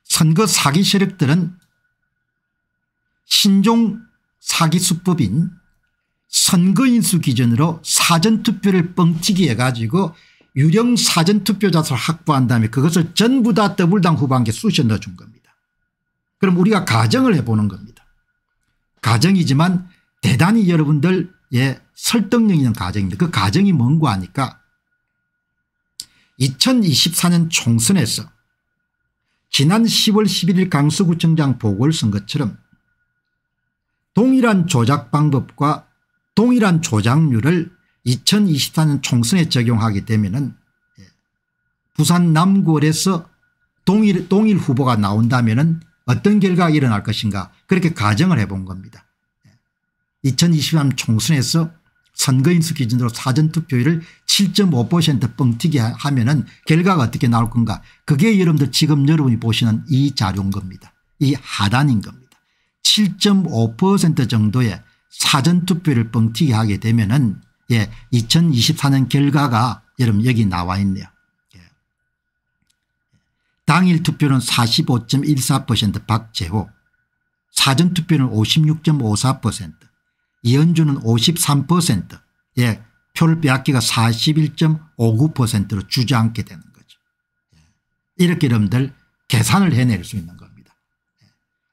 선거 사기 세력들은 신종 사기 수법인 선거인수 기준으로 사전투표를 뻥튀기 해가지고 유령 사전 투표자수를 확보한 다음에 그것을 전부 다 더블당 후반기에 쑤셔 넣어준 겁니다. 그럼 우리가 가정을 해보는 겁니다. 가정이지만 대단히 여러분들 예, 설득력 있는 가정입니다. 그 가정이 뭔고 하니까 2024년 총선에서 지난 10월 11일 강서구청장 보궐선거처럼 동일한 조작 방법과 동일한 조작률을 2024년 총선에 적용하게 되면은 예, 부산 남구에서 동일, 동일 후보가 나온다면은 어떤 결과가 일어날 것인가 그렇게 가정을 해본 겁니다. 2023 예, 총선에서 선거인수 기준으로 사전투표율을 7.5% 뻥튀기 하면 은 결과가 어떻게 나올 건가 그게 여러분들 지금 여러분이 보시는 이 자료인 겁니다. 이 하단인 겁니다. 7.5% 정도의 사전투표율을 뻥튀기 하게 되면 은 예, 2024년 결과가 여러분 여기 나와 있네요. 예. 당일 투표는 45.14% 박재호 사전투표는 56.54% 이현주는 53% 예, 표를 빼앗기가 41.59%로 주저앉게 되는 거죠. 예. 이렇게 여러분들 계산을 해낼 수 있는 겁니다. 예.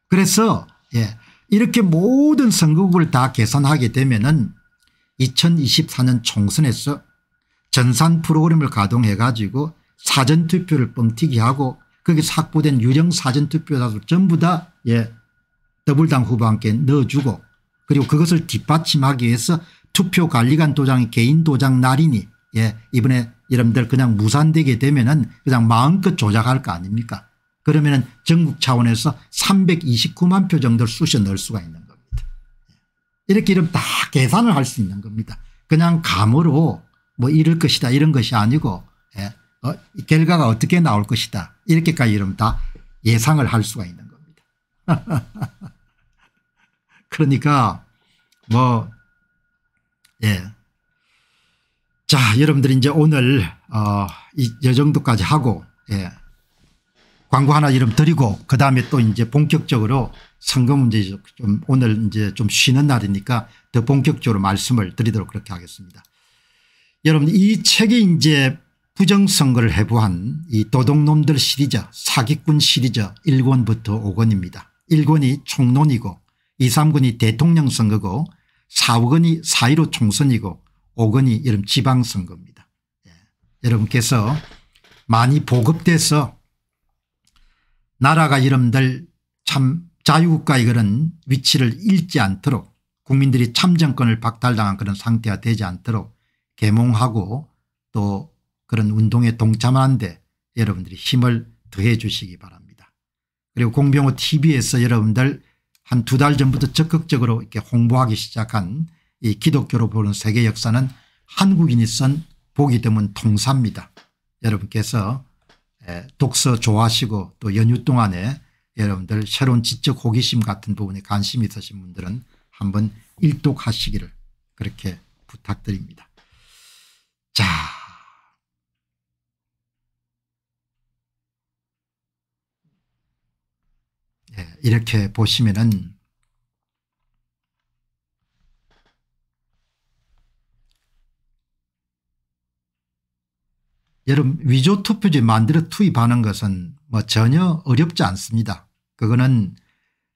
그래서 예, 이렇게 모든 선거구를 다 계산하게 되면은 2024년 총선에서 전산 프로그램을 가동해 가지고 사전투표를 뻥튀기 하고 거기서 확보된 유령 사전투표자들 전부 다 예, 더블당 후보 함께 넣어주고 그리고 그것을 뒷받침하기 위해서 투표관리관 도장이 개인 도장 날이니 예, 이번에 여러분들 그냥 무산되게 되면 은 그냥 마음껏 조작할 거 아닙니까 그러면 은 전국 차원에서 329만 표 정도를 쑤셔 넣을 수가 있는 이렇게 이런 다 계산을 할 수 있는 겁니다. 그냥 감으로 뭐 이럴 것이다 이런 것이 아니고 예. 어, 결과가 어떻게 나올 것이다 이렇게까지 이러면 다 예상을 할 수가 있는 겁니다. 그러니까 뭐 예. 자 여러분들 이제 오늘 어, 이, 이 정도까지 하고 예. 광고 하나 이름 드리고 그다음에 또 이제 본격적으로 선거 문제좀 오늘 이제 좀 쉬는 날이니까 더 본격적으로 말씀을 드리도록 그렇게 하겠습니다. 여러분 이 책이 이제 부정선거를 해부한 이 도둑놈들 시리즈 사기꾼 시리즈 1권부터 5권입니다. 1권이 총론이고 2, 3권이 대통령 선거고 4, 5권이 4.15 총선이고 5권이 여러분 지방선거입니다. 예. 여러분께서 많이 보급돼서 나라가 이름들 참 자유국가의 그런 위치를 잃지 않도록 국민들이 참정권을 박탈당한 그런 상태가 되지 않도록 개몽하고 또 그런 운동에 동참하는데 여러분들이 힘을 더해 주시기 바랍니다. 그리고 공병호 tv에서 여러분들 한 두 달 전부터 적극적으로 이렇게 홍보하기 시작한 이 기독교로 보는 세계 역사는 한국인이 쓴 보기 드문 통사입니다. 여러분께서 예, 독서 좋아하시고 또 연휴 동안에 여러분들 새로운 지적 호기심 같은 부분에 관심 있으신 분들은 한번 일독하시기를 그렇게 부탁드립니다. 자. 예, 이렇게 보시면은 여러분 위조 투표지 만들어 투입하는 것은 뭐 전혀 어렵지 않습니다. 그거는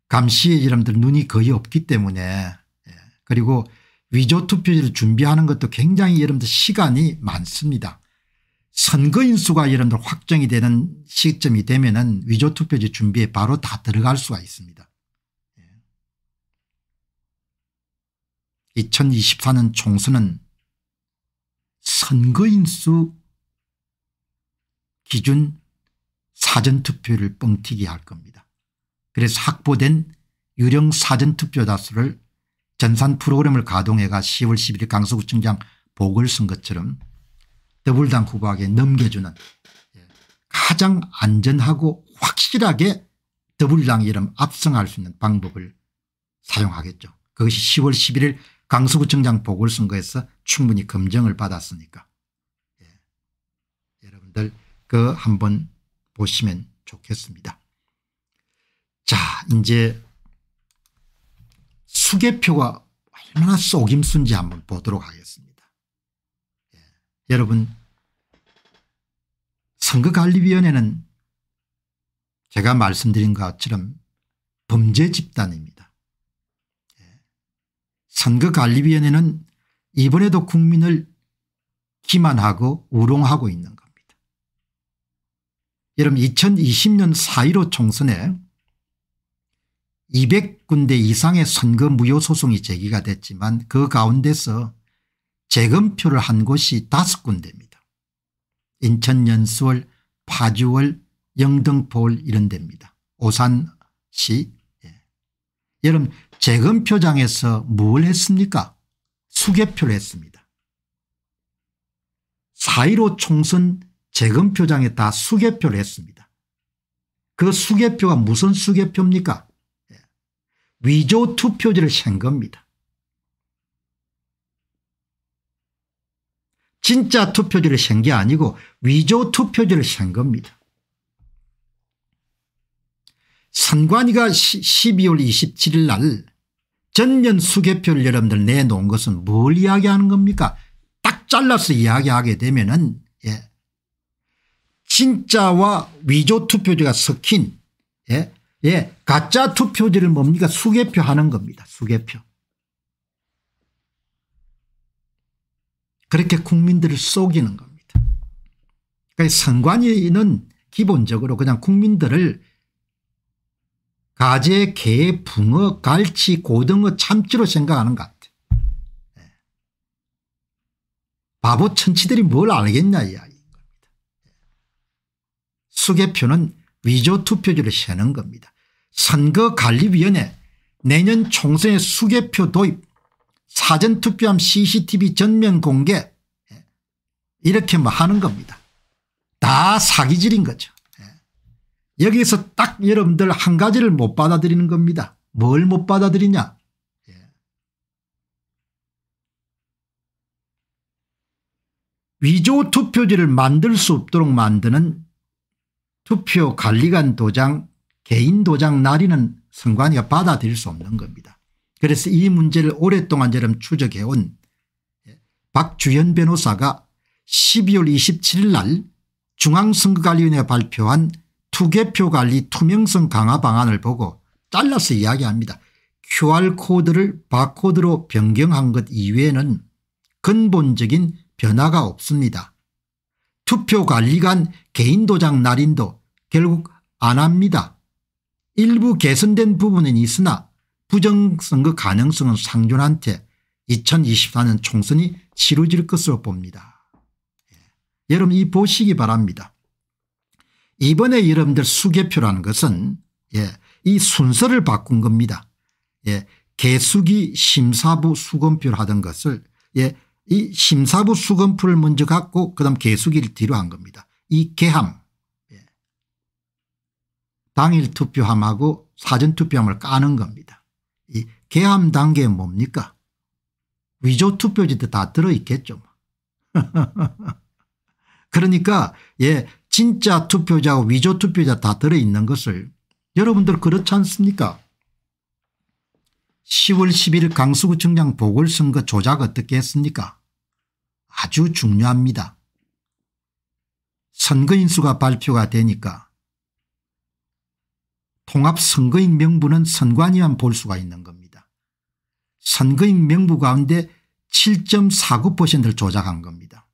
감시의 사람들 눈이 거의 없기 때문에 예. 그리고 위조 투표지를 준비하는 것도 굉장히 여러분들 시간이 많습니다. 선거인 수가 여러분들 확정이 되는 시점이 되면 은 위조 투표지 준비에 바로 다 들어갈 수가 있습니다. 2024년 예. 총선은 선거인 수 기준 사전투표를 뻥튀기 할 겁니다. 그래서 확보된 유령 사전투표다수를 전산 프로그램을 가동해가 10월 11일 강서구청장 보궐선거처럼 더불당 후보에게 넘겨주는 예, 가장 안전하고 확실하게 더불당 이름 압승할 수 있는 방법을 사용하겠죠. 그것이 10월 11일 강서구청장 보궐선거에서 충분히 검증을 받았으니까. 예. 여러분들 그 한번 보시면 좋겠습니다. 자 이제 수개표가 얼마나 속임수인지 한 번 보도록 하겠습니다. 예. 여러분 선거관리위원회는 제가 말씀드린 것처럼 범죄 집단입니다. 예. 선거관리위원회는 이번에도 국민을 기만하고 우롱하고 있는 것. 여러분 2020년 4.15 총선에 200군데 이상의 선거 무효 소송이 제기가 됐지만 그 가운데서 재검표를 한 곳이 5군데입니다. 인천 연수월 파주월 영등포월 이런 데입니다. 오산시 예. 여러분 재검표장에서 뭘 했습니까 수개표를 했습니다. 4.15 총선 재검표장에다 수개표를 했습니다. 그 수개표가 무슨 수개표입니까? 예. 위조 투표지를 센 겁니다. 진짜 투표지를 센게 아니고 위조 투표지를 센 겁니다. 선관위가 12월 27일 날 전면 수개표를 여러분들 내놓은 것은 뭘 이야기하는 겁니까? 딱 잘라서 이야기하게 되면 은 진짜와 위조 투표지가 섞인 예, 예 가짜 투표지를 뭡니까 수개표 하는 겁니다. 수개표. 그렇게 국민들을 속이는 겁니다. 그러니까 선관위는 기본적으로 그냥 국민들을 가재, 개, 붕어, 갈치, 고등어, 참치로 생각하는 것 같아. 요 예. 바보 천치들이 뭘 알겠냐 이야 수개표는 위조 투표지를 세는 겁니다. 선거관리위원회 내년 총선의 수개표 도입 사전투표함 cctv 전면 공개 예, 이렇게 뭐 하는 겁니다. 다 사기질인 거죠. 예. 여기서 딱 여러분들 한 가지를 못 받아들이는 겁니다. 뭘 못 받아들이냐 예. 위조 투표지를 만들 수 없도록 만드는 투표 관리관 도장 개인 도장 날인은 선관위가 받아들일 수 없는 겁니다. 그래서 이 문제를 오랫동안 저럼 추적해온 예, 박주현 변호사가 12월 27일 날 중앙선거관리위원회가 발표한 투개표 관리 투명성 강화 방안을 보고 잘라서 이야기합니다. QR코드를 바코드로 변경한 것 이외에는 근본적인 변화가 없습니다. 투표관리관 개인도장 날인도 결국 안 합니다. 일부 개선된 부분은 있으나 부정선거 가능성은 상존한테 2024년 총선이 치러질 것으로 봅니다. 예. 여러분 이 보시기 바랍니다. 이번에 여러분들 수개표라는 것은 예, 이 순서를 바꾼 겁니다. 예, 개수기 심사부 수검표를 하던 것을 예, 이 심사부 수검표를 먼저 갖고 그다음 개수기를 뒤로 한 겁니다. 이 개함 당일 투표함하고 사전투표함을 까는 겁니다. 이 개함 단계 뭡니까? 위조 투표지도 다 들어있겠죠. 뭐. 그러니까 예 진짜 투표자와 위조 투표자 다 들어있는 것을 여러분들 그렇지 않습니까 10월 11일 강수구청장 보궐선거 조작 어떻게 했습니까 아주 중요합니다. 선거인수가 발표가 되니까 통합선거인 명부는 선관위만 볼 수가 있는 겁니다. 선거인 명부 가운데 7.49%를 조작한 겁니다.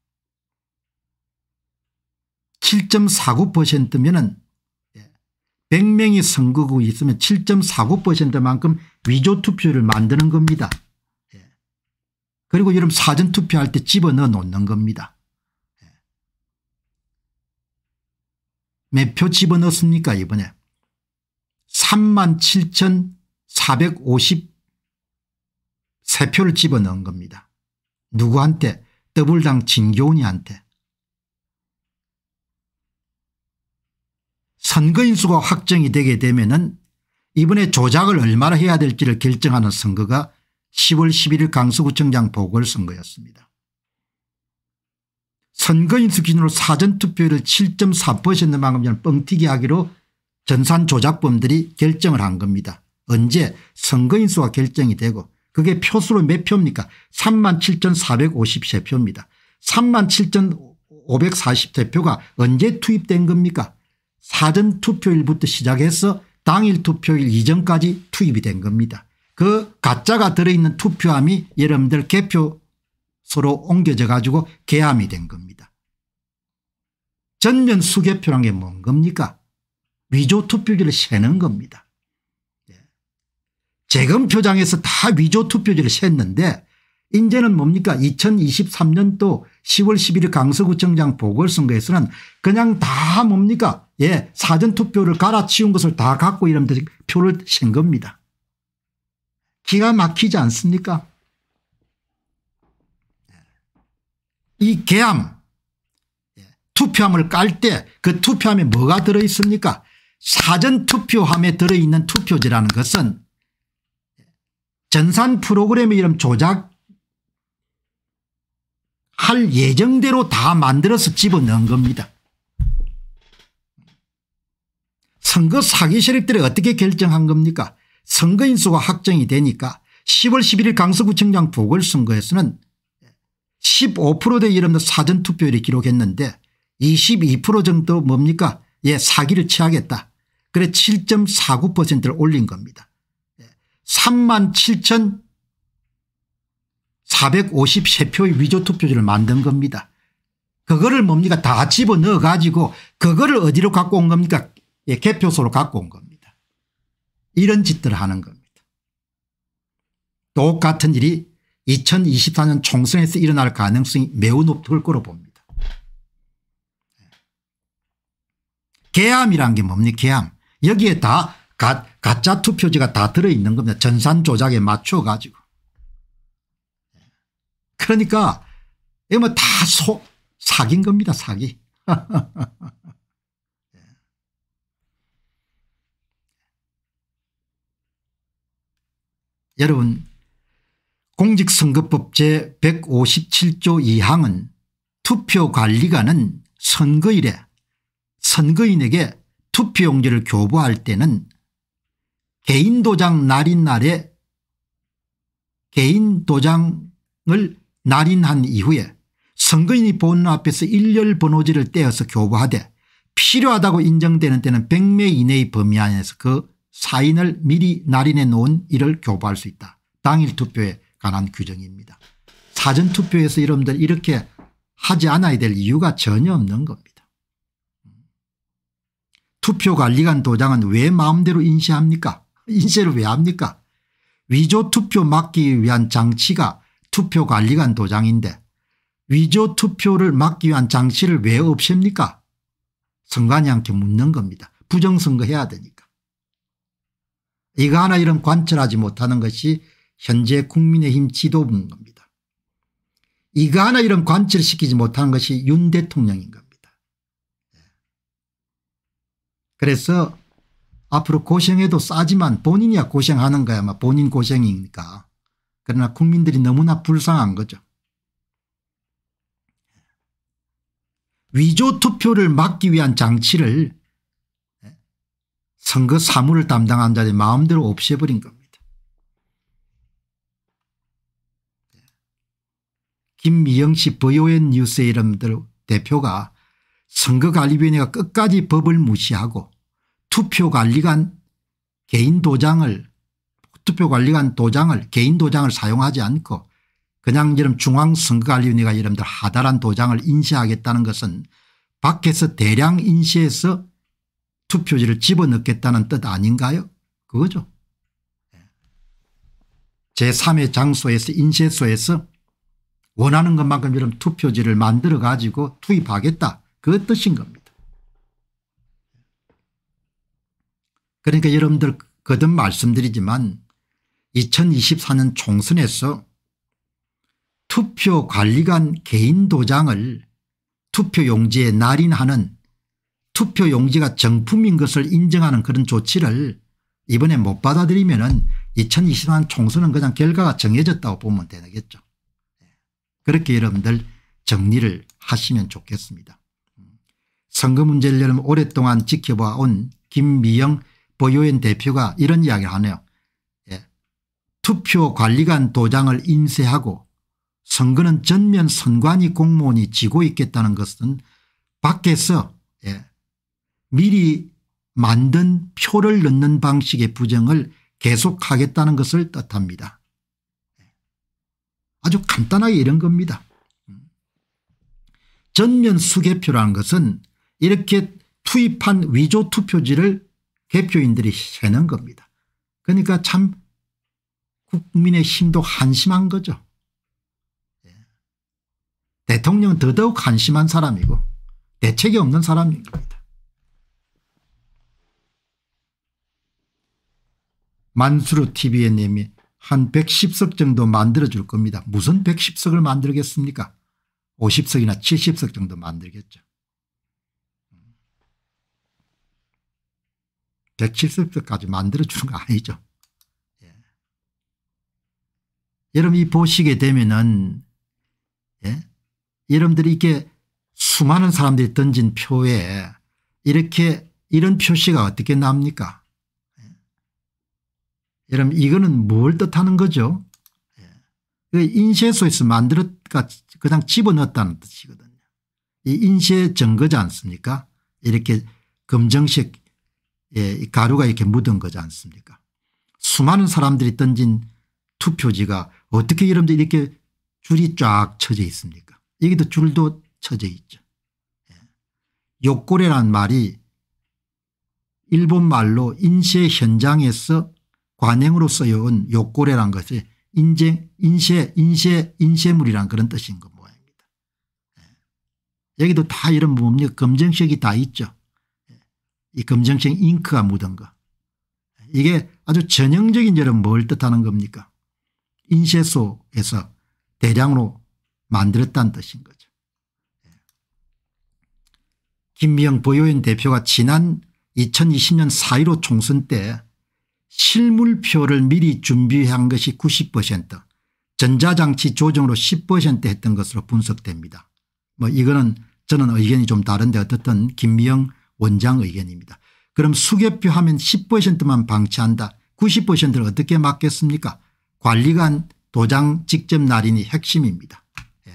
7.49%면은 100명이 선거구 있으면 7.49%만큼 위조투표를 만드는 겁니다. 예. 그리고 여러분 사전투표할 때 집어넣어 놓는 겁니다. 예. 몇표 집어넣습니까 이번에 3 7,453표를 집어넣은 겁니다. 누구한테 더블당 진교훈이한테 선거인수가 확정이 되게 되면 이번에 조작을 얼마나 해야 될지를 결정하는 선거가 10월 11일 강서구청장 보궐선거였습니다. 선거인수 기준으로 사전투표율을 7.4%만큼 뻥튀기 하기로 전산 조작범들이 결정을 한 겁니다. 언제 선거인수가 결정이 되고 그게 표수로 몇 표입니까 37,453표입니다. 37,540대표가 언제 투입된 겁니까 사전투표일부터 시작해서 당일 투표일 이전까지 투입이 된 겁니다. 그 가짜가 들어있는 투표함이 여러분들 개표서로 옮겨져 가지고 개함이 된 겁니다. 전면 수개표란 게 뭔 겁니까 위조 투표지를 세는 겁니다. 예. 재검표장에서 다 위조 투표지를 셌는데 인제는 뭡니까 2023년도 10월 11일 강서구청장 보궐선거에서는 그냥 다 뭡니까 예 사전투표를 갈아치운 것을 다 갖고 이러면 표를 센 겁니다. 기가 막히지 않습니까 예. 이 개함 예, 투표함을 깔 때 그 투표함에 뭐가 들어있습니까 사전투표함에 들어있는 투표지라는 것은 전산 프로그램의 이름 조작할 예정대로 다 만들어서 집어넣은 겁니다. 선거 사기 세력들이 어떻게 결정한 겁니까 선거인수가 확정이 되니까 10월 11일 강서구청장 보궐선거에서는 15%대 이름의 사전투표율이 기록했는데 22% 정도 뭡니까 예, 사기를 취하겠다. 그래 7.49%를 올린 겁니다. 3 예, 7 453표의 위조 투표지를 만든 겁니다. 그거를 뭡니까 다 집어넣어 가지고 그거를 어디로 갖고 온 겁니까 예, 개표소로 갖고 온 겁니다. 이런 짓들을 하는 겁니다. 똑같은 일이 2024년 총선에서 일어날 가능성이 매우 높을 거로 봅니다. 계암이란 게 뭡니까 계암. 여기에 다 가, 가짜 투표지가 다 들어있는 겁니다. 전산 조작에 맞춰 가지고. 그러니까 이거 뭐 다 소, 사기인 겁니다 사기. 여러분 공직선거법 제157조 2항은 투표관리관은 선거일에 선거인에게 투표용지를 교부할 때는 개인 도장 날인 날에 개인 도장을 날인한 이후에 선거인이 보는 앞에서 일렬 번호지를 떼어서 교부하되 필요하다고 인정되는 때는 100매 이내의 범위 안에서 그 사인을 미리 날인해 놓은 이를 교부할 수 있다. 당일 투표에 관한 규정입니다. 사전투표에서 여러분들 이렇게 하지 않아야 될 이유가 전혀 없는 겁니다. 투표관리관 도장은 왜 마음대로 인쇄합니까 인쇄를 왜 합니까 위조 투표 막기 위한 장치가 투표관리관 도장인데 위조 투표를 막기 위한 장치를 왜 없앱니까 선관위 한테 묻는 겁니다. 부정선거 해야 되니까. 이거 하나 이런 관철하지 못하는 것이 현재 국민의힘 지도부인 겁니다. 이거 하나 이런 관철시키지 못하는 것이 윤 대통령인 겁니다. 그래서 앞으로 고생해도 싸지만 본인이야 고생하는 거야. 막 본인 고생이니까. 그러나 국민들이 너무나 불쌍한 거죠. 위조 투표를 막기 위한 장치를 선거 사무를 담당한 자들 마음대로 없애버린 겁니다. 김미영 씨 버요엔 뉴스 이름들 대표가 선거관리위원회가 끝까지 법을 무시하고 투표관리관 개인 도장을 투표관리관 도장을 개인 도장을 사용하지 않고 그냥 이런 중앙선거관리위원회가 이름들 하달한 도장을 인쇄하겠다는 것은 밖에서 대량 인쇄해서 투표지를 집어넣겠다는 뜻 아닌가요 그거죠. 제3의 장소에서 인쇄소에서 원하는 것만큼 이런 투표지를 만들어 가지고 투입하겠다 그 뜻인 겁니다. 그러니까 여러분들 거듭 말씀드리지만 2024년 총선에서 투표관리관 개인 도장을 투표용지에 날인하는 투표용지가 정품인 것을 인정하는 그런 조치를 이번에 못 받아들이면 2024년 총선은 그냥 결과가 정해졌다고 보면 되겠죠. 예. 그렇게 여러분들 정리를 하시면 좋겠습니다. 선거 문제를 여름 오랫동안 지켜봐온 김미영 보유인 대표가 이런 이야기를 하네요. 예. 투표관리관 도장을 인쇄하고 선거는 전면 선관위 공무원이 지고 있겠다는 것은 밖에서 예. 미리 만든 표를 넣는 방식의 부정을 계속하겠다는 것을 뜻합니다. 예. 아주 간단하게 이런 겁니다. 음. 전면 수개표라는 것은 이렇게 투입한 위조 투표지를 개표인들이 해낸 겁니다. 그러니까 참 국민의 힘도 한심한 거죠. 예. 대통령은 더더욱 한심한 사람이고 대책이 없는 사람입니다. 만수르TV에 님이 한 110석 정도 만들어줄 겁니다. 무슨 110석을 만들겠습니까 50석이나 70석 정도 만들겠죠. 170석까지 만들어주는 거 아니죠. 예. 여러분 이 보시게 되면은 예? 여러분들이 이렇게 수많은 사람들이 던진 표에 이렇게 이런 표시가 어떻게 납니까? 예. 여러분 이거는 뭘 뜻하는 거죠? 예. 그 인쇄소에서 만들었다 그러니까 그냥 집어넣었다는 뜻이거든요. 이 인쇄 증거지 않습니까? 이렇게 검정색 예, 가루가 이렇게 묻은 거지 않습니까 수많은 사람들이 던진 투표지가 어떻게 여러분들 이렇게 줄이 쫙 쳐져 있습니까 여기도 줄도 쳐져 있죠. 예. 욕고래란 말이 일본말로 인쇄 현장에서 관행으로 써여온 욕고래란 것이 인재, 인쇄, 인쇄, 인쇄물이란 그런 뜻인 거 모양입니다. 예. 여기도 다 이런 뭡니까 검정색이 다 있죠. 이 검정색 잉크가 묻은 거. 이게 아주 전형적인 예는 뭘 뜻하는 겁니까? 인쇄소에서 대량으로 만들었다는 뜻인 거죠. 예. 김미영 보유엔 대표가 지난 2020년 4.15 총선 때 실물표를 미리 준비한 것이 90% 전자장치 조정으로 10% 했던 것으로 분석됩니다. 뭐 이거는 저는 의견이 좀 다른데 어떻든 김미영 원장 의견입니다. 그럼 수개표 하면 10%만 방치한다. 90%를 어떻게 막겠습니까 관리관 도장 직접 날인이 핵심입니다. 예.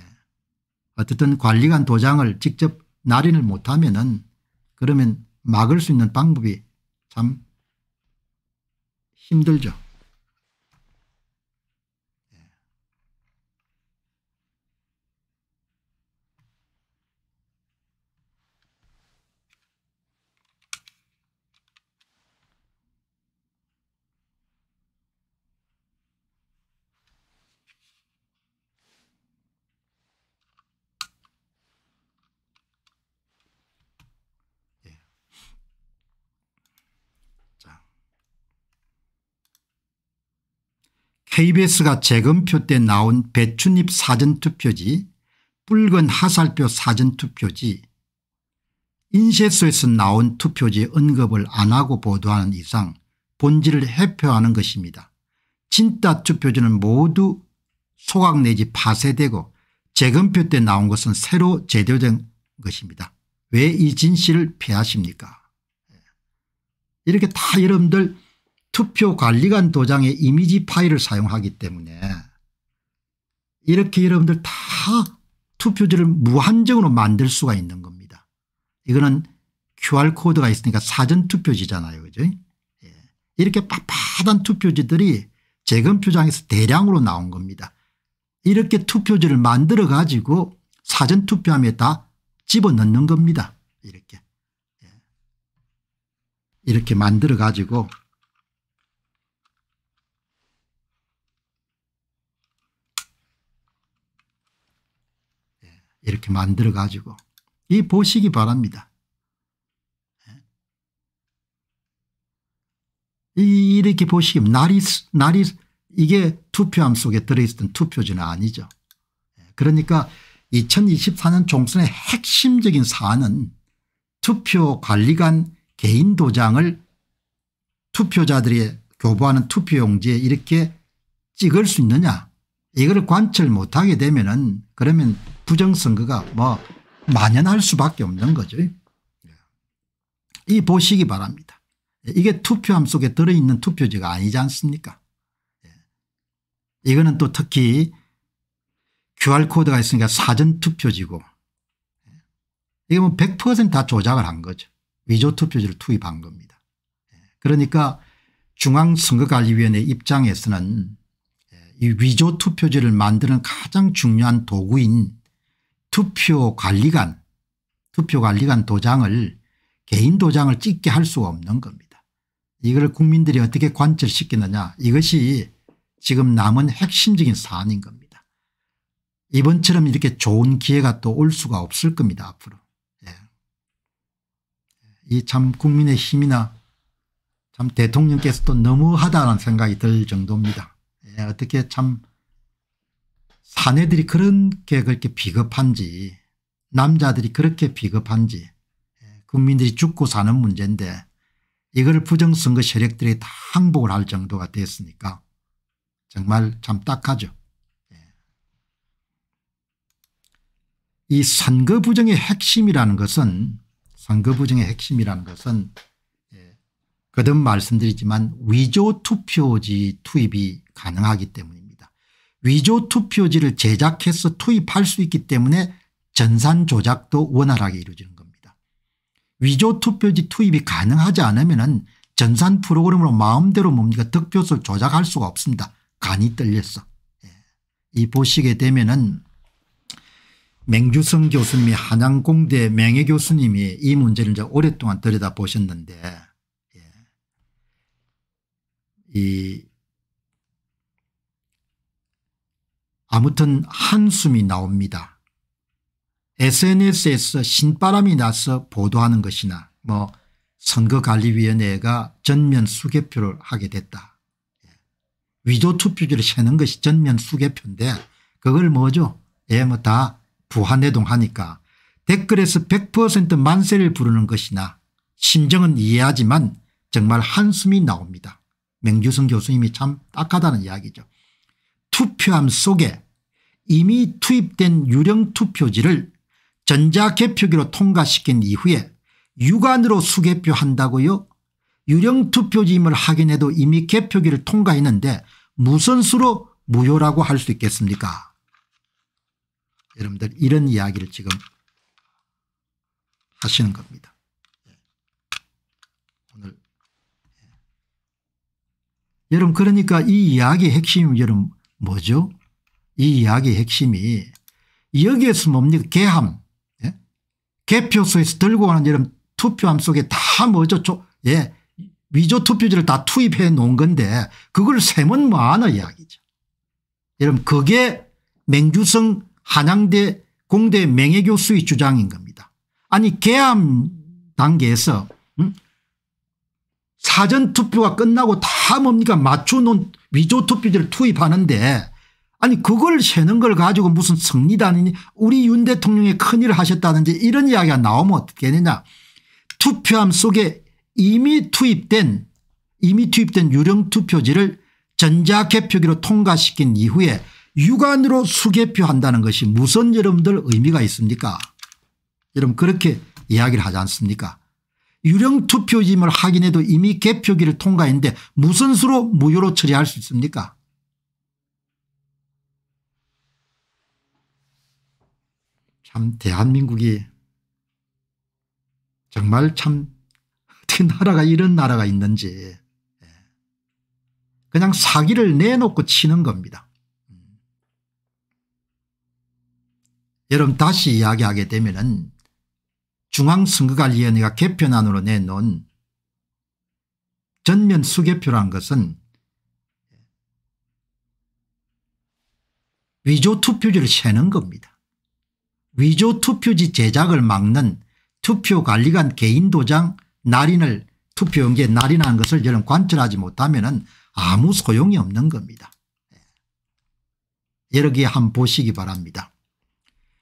어쨌든 관리관 도장을 직접 날인을 못하면 은 그러면 막을 수 있는 방법이 참 힘들죠. KBS가 재검표 때 나온 배춧잎 사전투표지 붉은 하살표 사전투표지 인쇄소에서 나온 투표지 언급을 안 하고 보도하는 이상 본질을 해표하는 것입니다. 진짜 투표지는 모두 소각 내지 파쇄되고 재검표 때 나온 것은 새로 제도된 것입니다. 왜 이 진실을 피하십니까 예. 이렇게 다 여러분들 투표관리관 도장의 이미지 파일을 사용하기 때문에 이렇게 여러분들 다 투표지를 무한정으로 만들 수가 있는 겁니다. 이거는 QR코드가 있으니까 사전투표지잖아요. 그죠? 예. 이렇게 빳빳한 투표지들이 재검표장에서 대량으로 나온 겁니다. 이렇게 투표지를 만들어 가지고 사전투표함에 다 집어넣는 겁니다. 이렇게. 예. 이렇게 만들어 가지고 이렇게 만들어 가지고 이 보시기 바랍니다. 이, 이렇게 보시면 날이 날이 이게 투표함 속에 들어있던 투표지는 아니죠. 그러니까 2024년 총선의 핵심적인 사안은 투표관리관 개인 도장을 투표자들이 교부하는 투표용지에 이렇게 찍을 수 있느냐 이걸 관철 못하게 되면 은 그러면 부정선거가 뭐 만연할 수밖에 없는 거죠. 이 보시기 바랍니다. 이게 투표함 속에 들어있는 투표지가 아니지 않습니까 이거는 또 특히 QR코드가 있으니까 사전투표지고 이게 뭐 100%다 조작을 한 거죠. 위조투표지를 투입한 겁니다. 그러니까 중앙선거관리위원회 입장에서는 이 위조투표지를 만드는 가장 중요한 도구인 투표관리관 투표관리관 도장을 개인 도장을 찍게 할수 없는 겁니다. 이걸 국민들이 어떻게 관철시키느냐 이것이 지금 남은 핵심적인 사안인 겁니다. 이번처럼 이렇게 좋은 기회가 또 올 수가 없을 겁니다 앞으로. 예. 이참 국민의 힘이나 참 대통령께서도 너무하다는 생각이 들 정도입니다. 예. 어떻게 참 사내들이 그렇게 그렇게 비겁한지 남자들이 그렇게 비겁한지 예, 국민들이 죽고 사는 문제인데 이걸 부정선거 세력들이 다 항복을 할 정도가 됐으니까 정말 참 딱하죠. 예. 이 선거 부정의 핵심이라는 것은 선거 부정의 핵심이라는 것은 예, 거듭 말씀드리지만 위조 투표지 투입이 가능하기 때문에 위조 투표지를 제작해서 투입할 수 있기 때문에 전산 조작도 원활하게 이루어지는 겁니다. 위조 투표지 투입이 가능하지 않으면 전산 프로그램으로 마음대로 뭡니까 득표수 조작할 수가 없습니다. 간이 떨렸어. 예. 이 보시게 되면은 맹주성 교수님이 한양공대 명예교수님이 이 문제를 이제 오랫동안 들여다보셨는데 예. 이 아무튼 한숨이 나옵니다. SNS에서 신바람이 나서 보도하는 것이나 뭐 선거관리위원회가 전면 수개표를 하게 됐다. 예. 위조 투표지를 세는 것이 전면 수개표인데 그걸 뭐죠? 예, 뭐다 부한해동 하니까 댓글에서 100% 만세를 부르는 것이나 심정은 이해하지만 정말 한숨이 나옵니다. 맹주성 교수님이 참 딱하다는 이야기죠. 투표함 속에 이미 투입된 유령 투표지를 전자개표기로 통과시킨 이후에 육안으로 수개표한다고요? 유령 투표지임을 확인해도 이미 개표기를 통과했는데 무슨 수로 무효라고 할 수 있겠습니까? 여러분들 이런 이야기를 지금 하시는 겁니다. 오늘 예. 여러분 그러니까 이 이야기의 핵심이 여러분 뭐죠? 이이야기 핵심이 여기에서 뭡니까 개함 예? 개표소에서 들고 가는 이런 투표함 속에 다 뭐죠 조, 예. 위조 투표지를 다 투입해 놓은 건데 그걸 세면 뭐하나 이야기죠. 여러분 그게 맹주성 한양대 공대 명예교수의 주장인 겁니다. 아니 개함 단계에서 음? 사전투표가 끝나고 다 뭡니까 맞춰놓은 위조 투표지를 투입하는데 아니 그걸 세는 걸 가지고 무슨 승리다니 우리 윤 대통령이 큰일을 하셨다든지 이런 이야기가 나오면 어떻게 되느냐 투표함 속에 이미 투입된 이미 투입된 유령 투표지를 전자개표기로 통과시킨 이후에 육안으로 수개표한다는 것이 무슨 여러분들 의미가 있습니까 여러분 그렇게 이야기를 하지 않습니까 유령 투표임을 확인해도 이미 개표기를 통과했는데 무슨 수로 무효로 처리할 수 있습니까? 참 대한민국이 정말 참 어떻게 나라가 이런 나라가 있는지 예. 그냥 사기를 내놓고 치는 겁니다. 음. 여러분 다시 이야기하게 되면 은 중앙선거관리위원회가 개편안으로 내놓은 전면 수개표란 것은 위조 투표지를 세는 겁니다. 위조 투표지 제작을 막는 투표관리관 개인 도장 날인을 투표용지에 날인한 것을 저는 관철하지 못하면 아무 소용이 없는 겁니다. 여러 개 한번 보시기 바랍니다.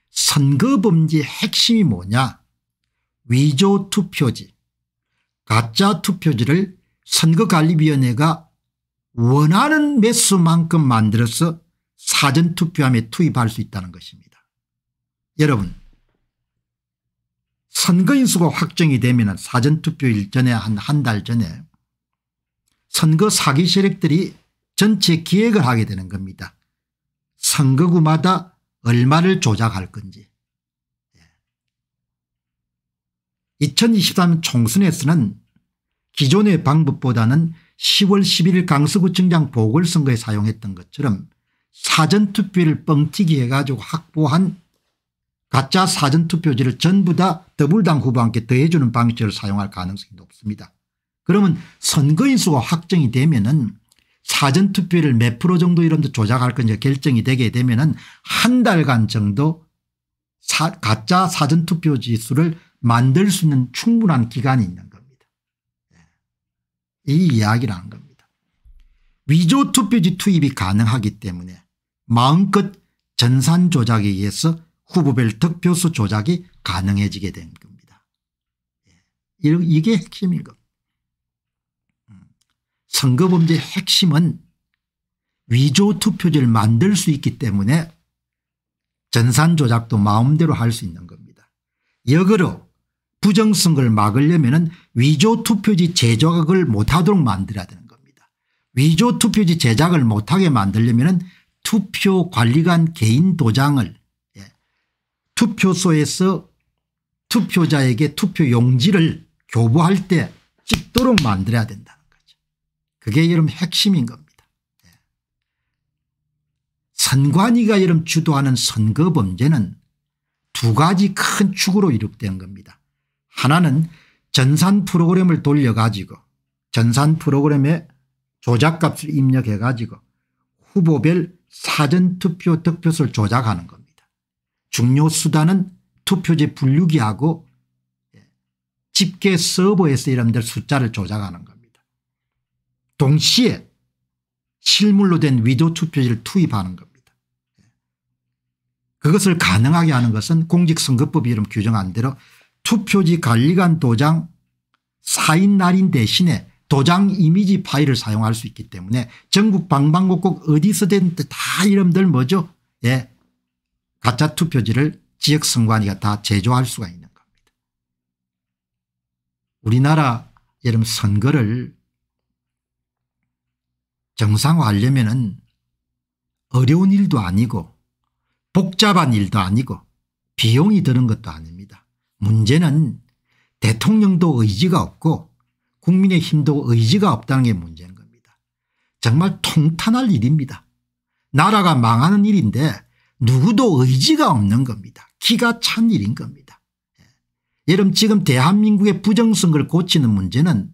선거범죄 핵심이 뭐냐 위조 투표지 가짜 투표지를 선거관리위원회가 원하는 매수만큼 만들어서 사전투표함에 투입할 수 있다는 것입니다. 여러분 선거인수가 확정이 되면 사전투표일 전에 한 한 달 전에 선거 사기 세력들이 전체 기획을 하게 되는 겁니다. 선거구마다 얼마를 조작할 건지 2023 총선에서는 기존의 방법보다는 10월 11일 강서구청장 보궐선거에 사용했던 것처럼 사전투표를 뻥튀기 해가지고 확보한 가짜 사전투표지를 전부 다 더불당 후보한테 더해주는 방식을 사용할 가능성이 높습니다. 그러면 선거인수가 확정이 되면 은 사전투표를 몇 프로 정도 이런 데 조작할 건지 결정이 되게 되면 은한 달간 정도 사, 가짜 사전투표지 수를 만들 수 있는 충분한 기간이 있는 겁니다. 예. 이 이야기라는 겁니다. 위조 투표지 투입이 가능하기 때문에 마음껏 전산 조작에 의해서 후보별 득표수 조작이 가능해지게 된 겁니다. 예. 이게 핵심인 겁니다. 음. 선거범죄의 핵심은 위조 투표지를 만들 수 있기 때문에 전산 조작도 마음대로 할 수 있는 겁니다. 역으로 부정선거를 막으려면 위조투표지 제작을 못하도록 만들어야 되는 겁니다. 위조투표지 제작을 못하게 만들려면 투표관리관 개인 도장을 예. 투표소에서 투표자에게 투표용지를 교부할 때 찍도록 만들어야 된다는 거죠. 그게 여러분 핵심인 겁니다. 예. 선관위가 여러분 주도하는 선거 범죄는 두 가지 큰 축으로 이룩된 겁니다. 하나는 전산 프로그램을 돌려가지고 전산 프로그램에 조작값을 입력해 가지고 후보별 사전투표 득표수를 조작하는 겁니다. 중요 수단은 투표지 분류기하고 예, 집계 서버에서 이런들 숫자를 조작하는 겁니다. 동시에 실물로 된 위조 투표지를 투입하는 겁니다. 예. 그것을 가능하게 하는 것은 공직선거법 이름 규정한 대로 투표지 관리관 도장 사인 날인 대신에 도장 이미지 파일을 사용할 수 있기 때문에 전국 방방곡곡 어디서든 다 이름들 뭐죠 예 가짜 투표지를 지역 선관위가 다 제조할 수가 있는 겁니다. 우리나라 여러분 선거를 정상화하려면 은 어려운 일도 아니고 복잡한 일도 아니고 비용이 드는 것도 아닙니다. 문제는 대통령도 의지가 없고 국민의힘도 의지가 없다는 게 문제인 겁니다. 정말 통탄할 일입니다. 나라가 망하는 일인데 누구도 의지가 없는 겁니다. 기가 찬 일인 겁니다. 예. 여러분 지금 대한민국의 부정선거 고치는 문제는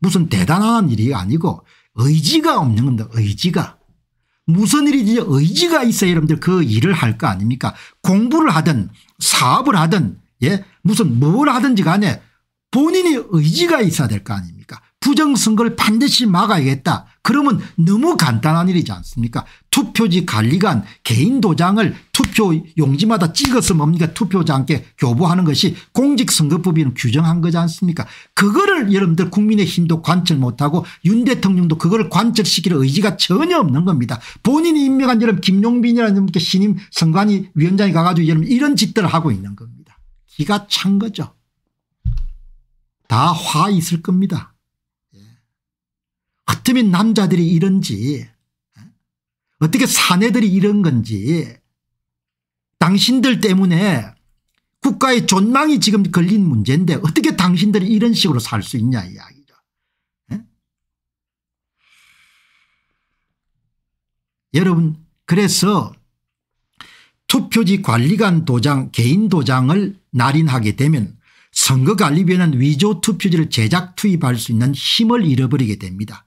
무슨 대단한 일이 아니고 의지가 없는 겁니다. 의지가. 무슨 일이지 의지가 있어야 여러분들 그 일을 할 거 아닙니까 공부를 하든 사업을 하든 예 무슨 뭘 하든지 간에 본인이 의지가 있어야 될 거 아닙니까 부정선거를 반드시 막아야겠다. 그러면 너무 간단한 일이지 않습니까 투표지 관리관 개인 도장을 투표 용지마다 찍어서 뭡니까 투표장께 교부하는 것이 공직선거법에 규정한 거지 않습니까 그거를 여러분들 국민의힘도 관철 못하고 윤 대통령도 그거를 관철시킬 의지가 전혀 없는 겁니다. 본인이 임명한 여러분 김용빈이라는 분께 신임 선관위 위원장이 가가지고 여러분 이런 짓들을 하고 있는 겁니다. 기가 찬 거죠. 다 화 있을 겁니다. 헛트민 예. 남자들이 이런지 예? 어떻게 사내들이 이런 건지 당신들 때문에 국가의 존망이 지금 걸린 문제인데 어떻게 당신들이 이런 식으로 살 수 있냐 이야기죠. 에? 예? 여러분 그래서 투표지 관리관 도장 개인 도장을 날인하게 되면 선거관리위원회는 위조투표지를 제작 투입할 수 있는 힘을 잃어버리게 됩니다.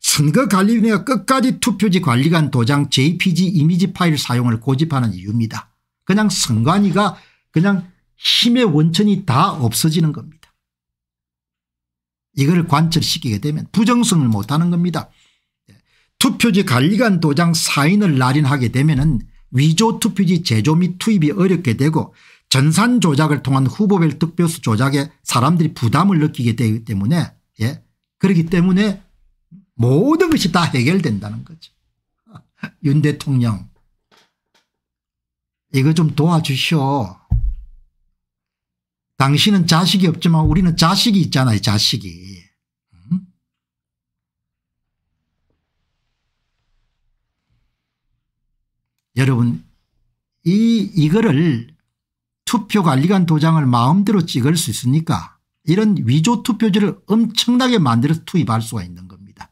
선거관리위원회가 끝까지 투표지 관리관 도장 jpg 이미지 파일 사용을 고집하는 이유입니다. 그냥 선관위가 그냥 힘의 원천이 다 없어지는 겁니다. 이걸 관철시키게 되면 부정성을 못하는 겁니다. 투표지 관리관 도장 사인을 날인하게 되면 위조 투표지 제조 및 투입이 어렵게 되고 전산 조작을 통한 후보별 득표수 조작에 사람들이 부담을 느끼게 되기 때문에 예. 그렇기 때문에 모든 것이 다 해결된다는 거죠. 윤 대통령 이거 좀 도와주시오. 당신은 자식이 없지만 우리는 자식이 있잖아요 자식이. 음? 여러분 이 이거를 투표관리관 도장을 마음대로 찍을 수있습니까 이런 위조 투표지를 엄청나게 만들어서 투입할 수가 있는 겁니다.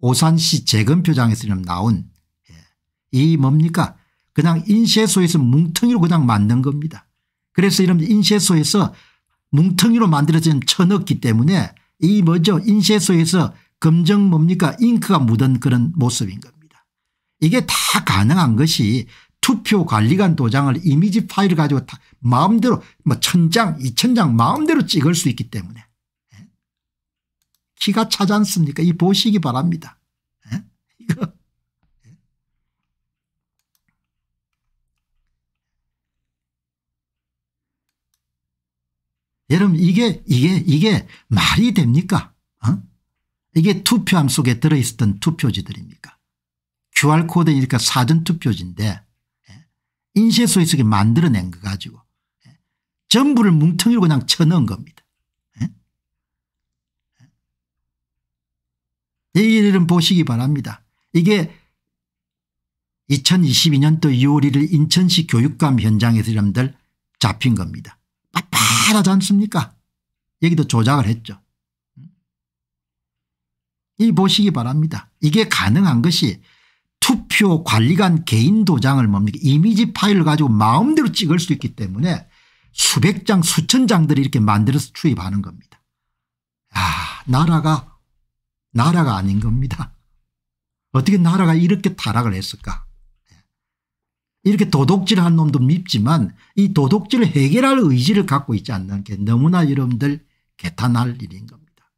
오산시 재건표장에서 나온 예, 이 뭡니까 그냥 인쇄소에서 뭉텅이로 그냥 만든 겁니다. 그래서 이런 인쇄소에서 뭉텅이로 만들어진 쳐넣기 때문에 이 뭐죠 인쇄소에서 검정 뭡니까 잉크가 묻은 그런 모습인 겁니다. 이게 다 가능한 것이 투표관리관 도장을 이미지 파일 가지고 다 마음대로 뭐 천장 이천장 마음대로 찍을 수 있기 때문에 에? 키가 차지 않습니까 이 보시기 바랍니다 예? 이거 예? 여러분 이게 이게 이게 말이 됩니까 어? 이게 투표함 속에 들어있었던 투표지들입니까 QR코드니까 사전투표지인데 인쇄소에 서 만들어낸 거 가지고 예, 전부를 뭉텅이로 그냥 쳐넣은 겁니다. 이일은 예? 예? 보시기 바랍니다. 이게 2022년도 6월 1일 인천시 교육감 현장에서 여러분들 잡힌 겁니다. 빠빠하지 않습니까? 여기도 조작을 했죠. 음? 이 보시기 바랍니다. 이게 가능한 것이 투표 관리관 개인 도장을 뭡니까 이미지 파일을 가지고 마음대로 찍을 수 있기 때문에 수백 장 수천 장들을 이렇게 만들어서 출입하는 겁니다. 아 나라가 나라가 아닌 겁니다. 어떻게 나라가 이렇게 타락을 했을까 이렇게 도둑질한 놈도 밉지만 이 도둑질을 해결할 의지를 갖고 있지 않는 게 너무나 여러분들 개탄할 일인 겁니다.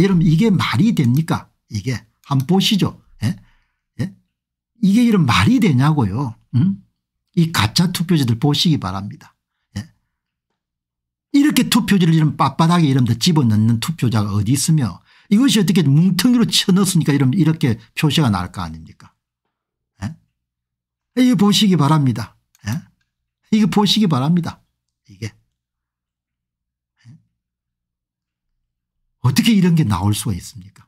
예. 여러분 이게 말이 됩니까 이게 한번 보시죠. 이게 이런 말이 되냐고요. 음? 이 가짜 투표지들 보시기 바랍니다. 예. 이렇게 투표지를 이런 빳빳하게 이런 데 집어넣는 투표자가 어디 있으며 이것이 어떻게 뭉텅이로 쳐넣었으니까 이런 이렇게 표시가 날거 아닙니까. 예? 이거 보시기 바랍니다. 예? 이거 보시기 바랍니다. 이게. 예? 어떻게 이런 게 나올 수가 있습니까?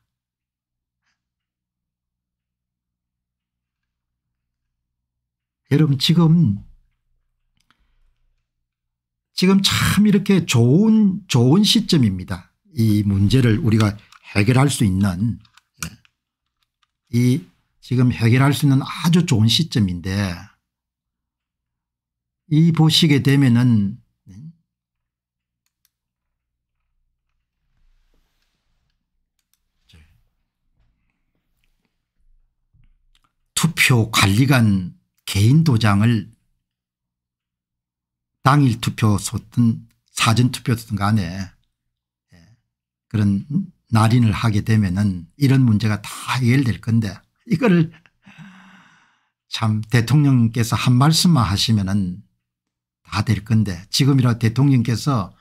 여러분 지금 지금 참 이렇게 좋은 좋은 시점입니다. 이 문제를 우리가 해결할 수 있는 예. 이 지금 해결할 수 있는 아주 좋은 시점인데 이 보시게 되면은 네. 투표 관리관 개인 도장을 당일 투표소든 사전투표소든 간에 예, 그런 날인을 하게 되면은 이런 문제가 다 해결될 건데 이거를 참 대통령께서 한 말씀만 하시면은 다 될 건데 지금이라 대통령께서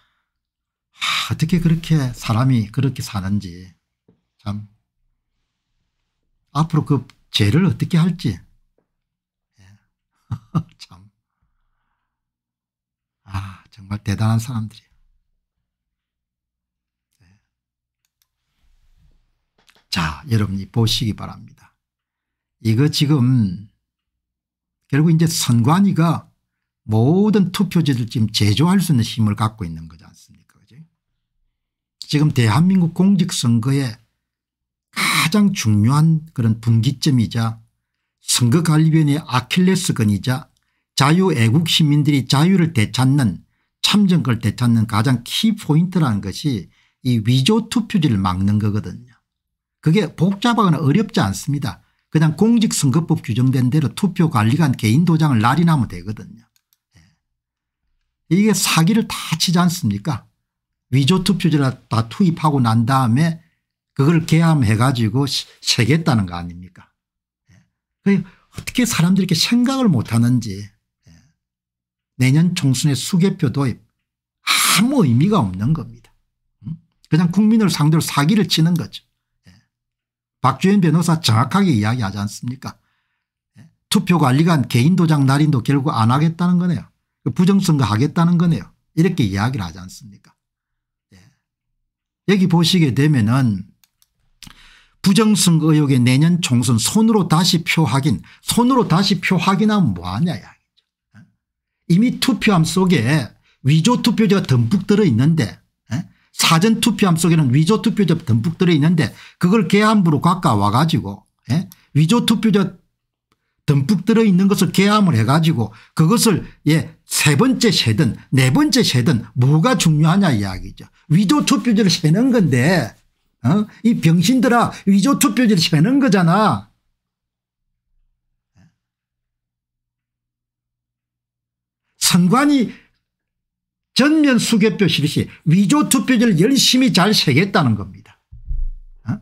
아, 어떻게 그렇게 사람이 그렇게 사는지 참 앞으로 그 죄를 어떻게 할지 참. 아, 정말 대단한 사람들이에요. 네. 자, 여러분이 보시기 바랍니다. 이거 지금 결국 이제 선관위가 모든 투표지를 지금 제조할 수 있는 힘을 갖고 있는 거지 않습니까? 그지? 지금 대한민국 공직선거에 가장 중요한 그런 분기점이자 선거관리위원회 아킬레스건이자 자유애국 시민들이 자유를 되찾는 참정권을 되찾는 가장 키포인트라는 것이 이 위조 투표지를 막는 거거든요. 그게 복잡하거나 어렵지 않습니다. 그냥 공직선거법 규정된 대로 투표관리관 개인 도장을 날인하면 되거든요. 예. 이게 사기를 다 치지 않습니까 위조 투표지를 다 투입하고 난 다음에 그걸 개함해 가지고 새겠다는 거 아닙니까 그러니까 어떻게 사람들이 이렇게 생각을 못하는지 예. 내년 총선의 수개표 도입 아무 의미가 없는 겁니다. 음? 그냥 국민을 상대로 사기를 치는 거죠. 예. 박주현 변호사 정확하게 이야기하지 않습니까 예. 투표관리관 개인도장 날인도 결국 안 하겠다는 거네요. 그 부정선거 하겠다는 거네요. 이렇게 이야기를 하지 않습니까 여기 보시게 되면은 부정선거 의혹에 내년 총선 손으로 다시 표 확인 손으로 다시 표 확인하면 뭐하냐 이미 투표함 속에 위조 투표자가 듬뿍 들어있는데 예? 사전 투표함 속에는 위조 투표자 듬뿍 들어있는데 그걸 개함부로 가까워 가지고 예? 위조 투표자 듬뿍 들어있는 것을 개함을 해가지고 그것을 예 세 번째 세든 네 번째 세든 뭐가 중요하냐 이야기죠. 위조 투표자를 세는 건데 어? 이 병신들아 위조 투표지를 세는 거잖아. 선관위 전면 수개표 실시 위조 투표지를 열심히 잘 세겠다는 겁니다. 어?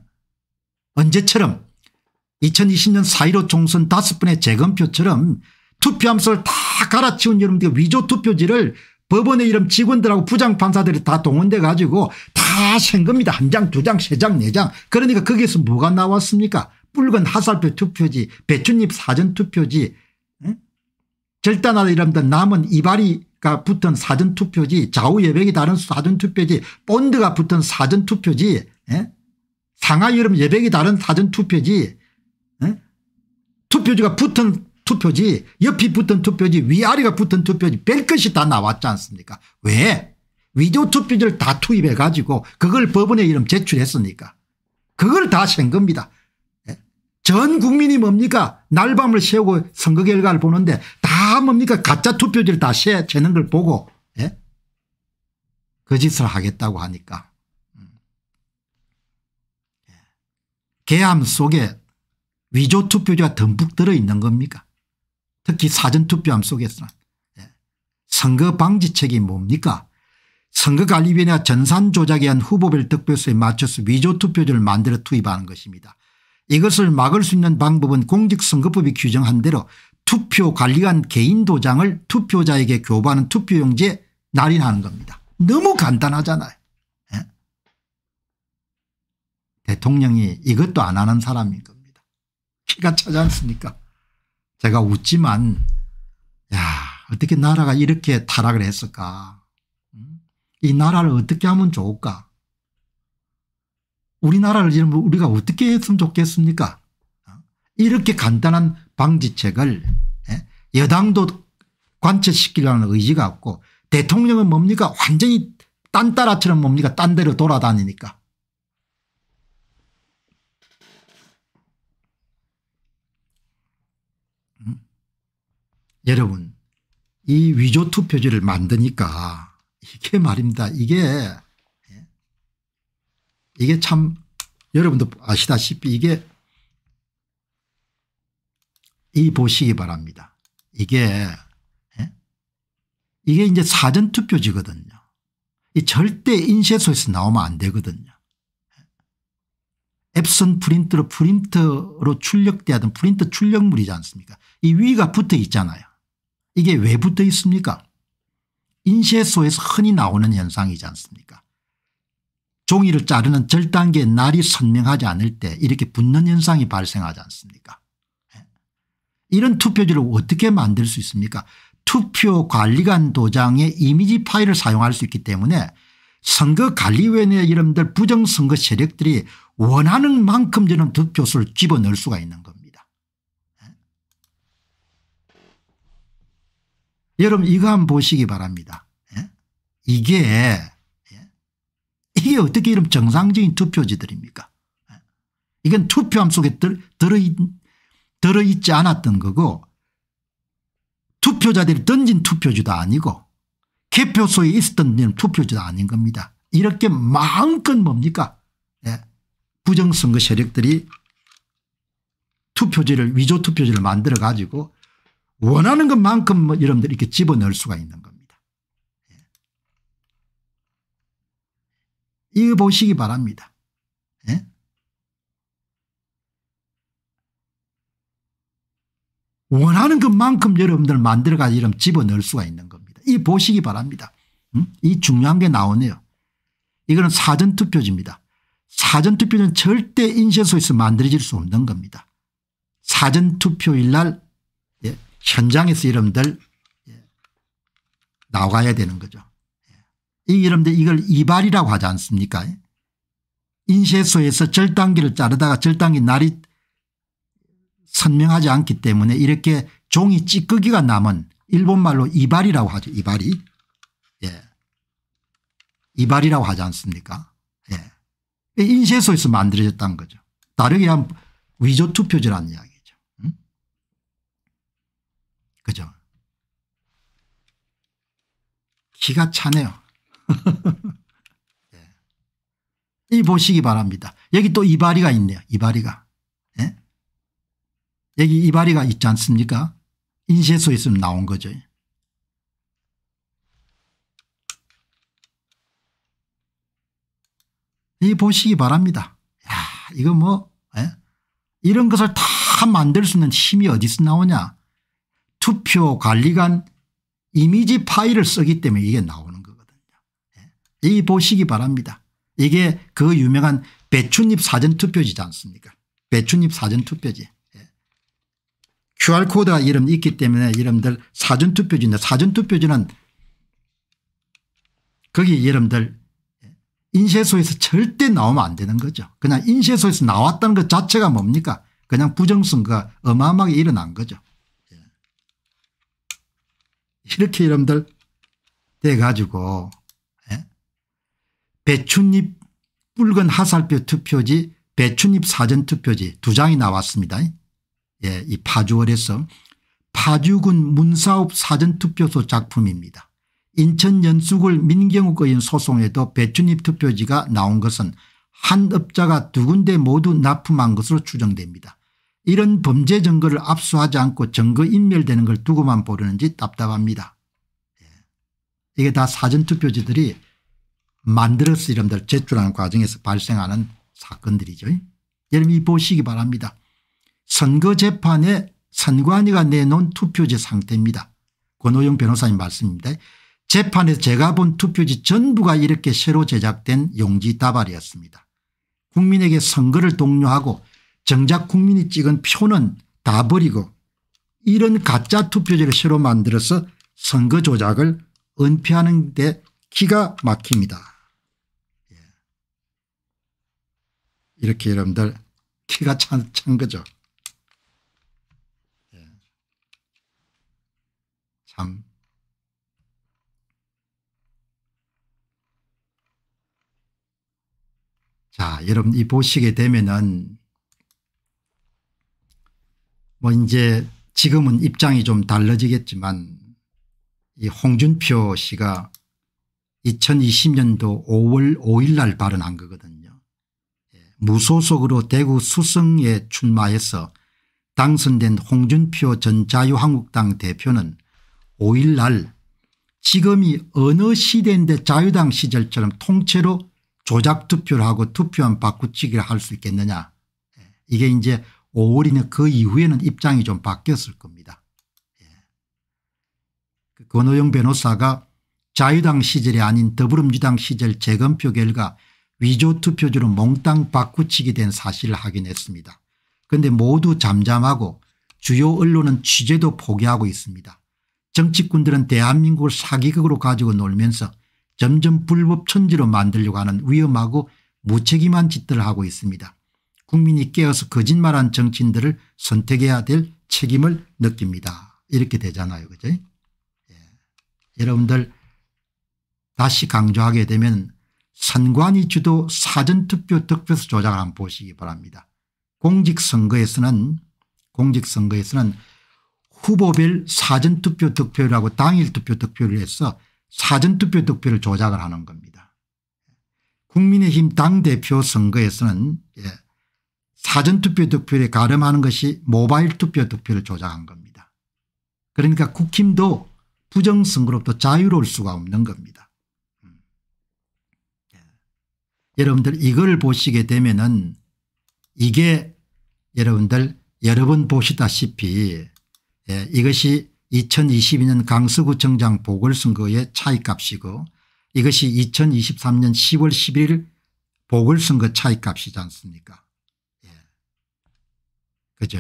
언제처럼 2020년 4.15 총선 다섯 분의 재검표처럼 투표함수를 다 갈아치운 여러분들 위조 투표지를 법원의 이름 직원들하고 부장판사들이 다 동원돼 가지고 다다 생겁니다. 한 장, 두 장, 세 장, 네 장. 그러니까 거기에서 뭐가 나왔습니까? 붉은 하살표 투표지, 배춧잎 사전 투표지, 절단하다 이러면 남은 이발이가 붙은 사전 투표지, 좌우예백이 다른 사전 투표지, 본드가 붙은 사전 투표지, 예? 상하 여름 예백이 다른 사전 투표지, 예? 투표지가 붙은 투표지, 옆이 붙은 투표지, 위아래가 붙은 투표지, 별 것이 다 나왔지 않습니까? 왜? 위조 투표지를 다 투입해 가지고 그걸 법원에 이름 제출했으니까 그걸 다 생겁니다. 예? 전 국민이 뭡니까 날밤을 새우고 선거 결과를 보는데 다 뭡니까 가짜 투표지를 다 새, 재는 걸 보고 예? 거짓을 그 하겠다고 하니까 개함 음. 예. 속에 위조 투표지가 듬뿍 들어있는 겁니까 특히 사전투표함 속에서는 예. 선거 방지책이 뭡니까 선거관리위원회와 전산 조작에 한 후보별 득표수에 맞춰서 위조 투표지를 만들어 투입하는 것입니다. 이것을 막을 수 있는 방법은 공직선거법이 규정한 대로 투표관리관 개인 도장을 투표자에게 교부하는 투표용지에 날인하는 겁니다. 너무 간단하잖아요. 예? 대통령이 이것도 안 하는 사람인 겁니다. 키가 차지 않습니까 제가 웃지만 야 어떻게 나라가 이렇게 타락을 했을까 이 나라를 어떻게 하면 좋을까? 우리나라를 우리가 어떻게 했으면 좋겠습니까? 이렇게 간단한 방지책을 예, 여당도 관철시키려는 의지가 없고 대통령은 뭡니까 완전히 딴따라처럼 뭡니까 딴 데로 돌아다니니까 음? 여러분 이 위조투표지를 만드니까 이게 말입니다. 이게 예? 이게 참 여러분도 아시다시피 이게 이 보시기 바랍니다. 이게 예? 이게 이제 사전투표지거든요. 이 절대 인쇄소에서 나오면 안 되거든요. 앱선 프린트로 프린터로 출력되던 프린터 출력물이지 않습니까 이 위가 붙어 있잖아요. 이게 왜 붙어 있습니까 인쇄소에서 흔히 나오는 현상이지 않습니까 종이를 자르는 절단기의 날이 선명하지 않을 때 이렇게 붙는 현상이 발생하지 않습니까 예. 이런 투표지를 어떻게 만들 수 있습니까 투표관리관 도장의 이미지 파일을 사용할 수 있기 때문에 선거관리위원회 이름들 부정선거 세력들이 원하는 만큼 저는 득표수를 집어넣을 수가 있는 겁니다. 여러분 이거 한번 보시기 바랍니다. 예? 이게 예? 이게 어떻게 이런 정상적인 투표지들입니까 예? 이건 투표함 속에 들어있, 들어있지 않았던 거고 투표자들이 던진 투표지도 아니고 개표소에 있었던 투표지도 아닌 겁니다. 이렇게 마음껏 뭡니까 예? 부정선거 세력들이 투표지를 위조 투표지를 만들어 가지고 원하는 것만큼 뭐 여러분들 이렇게 집어넣을 수가 있는 겁니다. 예. 이거 보시기 바랍니다. 예? 원하는 것만큼 여러분들 만들어가지고 이런 집어넣을 수가 있는 겁니다. 이 보시기 바랍니다. 음? 이 중요한 게 나오네요. 이거는 사전투표지입니다. 사전투표는 절대 인쇄소에서 만들어질 수 없는 겁니다. 사전투표일 날 현장에서 여러분들 예, 나와야 되는 거죠. 예. 이 여러분들 이걸 이발이라고 하지 않습니까 예. 인쇄소에서 절단기를 자르다가 절단기 날이 선명하지 않기 때문에 이렇게 종이 찌꺼기가 남은 일본말로 이발이라고 하죠. 이발이. 예. 이발이라고 하지 않습니까 예. 인쇄소에서 만들어졌다는 거죠. 다르게 하 위조투표제라는 이야기. 기가 차네요. 예. 이 보시기 바랍니다. 여기 또 이바리가 있네요. 이바리가. 예? 여기 이바리가 있지 않습니까? 인쇄소 있으면 나온 거죠. 이 보시기 바랍니다. 야, 이거 뭐 예? 이런 것을 다 만들 수 있는 힘이 어디서 나오냐. 투표 관리관 이미지 파일을 쓰기 때문에 이게 나오는 거거든요. 예. 이 보시기 바랍니다. 이게 그 유명한 배춧잎 사전투표지지 않습니까 배춧잎 사전투표지. 예. QR코드가 이름 있기 때문에 여러분들 사전투표지인데 사전투표지는 거기 여러분들 예. 인쇄소에서 절대 나오면 안 되는 거죠. 그냥 인쇄소에서 나왔다는 것 자체가 뭡니까 그냥 부정선거가 어마어마하게 일어난 거죠. 이렇게 여러분들 돼가지고 예? 배춧잎 붉은 하살표 투표지 배춧잎 사전 투표지 두 장이 나왔습니다. 예, 이 파주월에서 파주군 문사업 사전투표소 작품입니다. 인천 연수굴 민경욱 의원 소송에도 배춧잎 투표지가 나온 것은 한 업자가 두 군데 모두 납품한 것으로 추정됩니다. 이런 범죄 증거를 압수하지 않고 증거 인멸되는 걸 두고만 보려는지 답답합니다. 예. 이게 다 사전투표지들이 만들어서 이름들 제출하는 과정에서 발생하는 사건들이죠. 예. 여러분 이 보시기 바랍니다. 선거재판에 선관위가 내놓은 투표지 상태입니다. 권호영 변호사님 말씀입니다. 재판에서 제가 본 투표지 전부가 이렇게 새로 제작된 용지 다발이었습니다. 국민에게 선거를 독려하고 정작 국민이 찍은 표는 다 버리고 이런 가짜 투표제를 새로 만들어서 선거 조작을 은폐하는 데 기가 막힙니다. 예. 이렇게 여러분들 키가 찬, 찬 거죠. 예. 참 자, 여러분 이 보시게 되면은 뭐 이제 지금은 입장이 좀 달라지겠지만 이 홍준표 씨가 2020년도 5월 5일 날 발언한 거거든요. 예, 무소속으로 대구 수성에 출마해서 당선된 홍준표 전 자유한국당 대표는 5일 날 지금이 어느 시대인데 자유당 시절처럼 통째로 조작 투표를 하고 투표한 바꾸치기를 할 수 있겠느냐 예, 이게 이제 5월이나 그 이후에는 입장이 좀 바뀌었을 겁니다. 예. 그 권호영 변호사가 자유당 시절이 아닌 더불어민주당 시절 재검표 결과 위조 투표지로 몽땅 바꾸치기 된 사실을 확인했습니다. 그런데 모두 잠잠하고 주요 언론은 취재도 포기하고 있습니다. 정치꾼들은 대한민국을 사기극으로 가지고 놀면서 점점 불법 천지로 만들려고 하는 위험하고 무책임한 짓들을 하고 있습니다. 국민이 깨어서 거짓말한 정치인들을 선택해야 될 책임을 느낍니다. 이렇게 되잖아요. 그죠? 예. 여러분들 다시 강조하게 되면 선관위 주도 사전투표 득표수 조작을 한번 보시기 바랍니다. 공직선거에서는 공직선거에서는 후보별 사전투표 득표라고 당일 투표 득표를 해서 사전투표 득표를 조작을 하는 겁니다. 국민의힘 당대표 선거에서는 예. 사전투표 득표를 가름하는 것이 모바일 투표 득표를 조장한 겁니다. 그러니까 국힘도 부정선거로부터 자유로울 수가 없는 겁니다. 음. 예. 여러분들 이걸 보시게 되면은 이게 여러분들 여러 번 보시다시피 예, 이것이 2022년 강서구청장 보궐선거의 차이값이고 이것이 2023년 10월 11일 보궐선거 차이값이지 않습니까 그죠?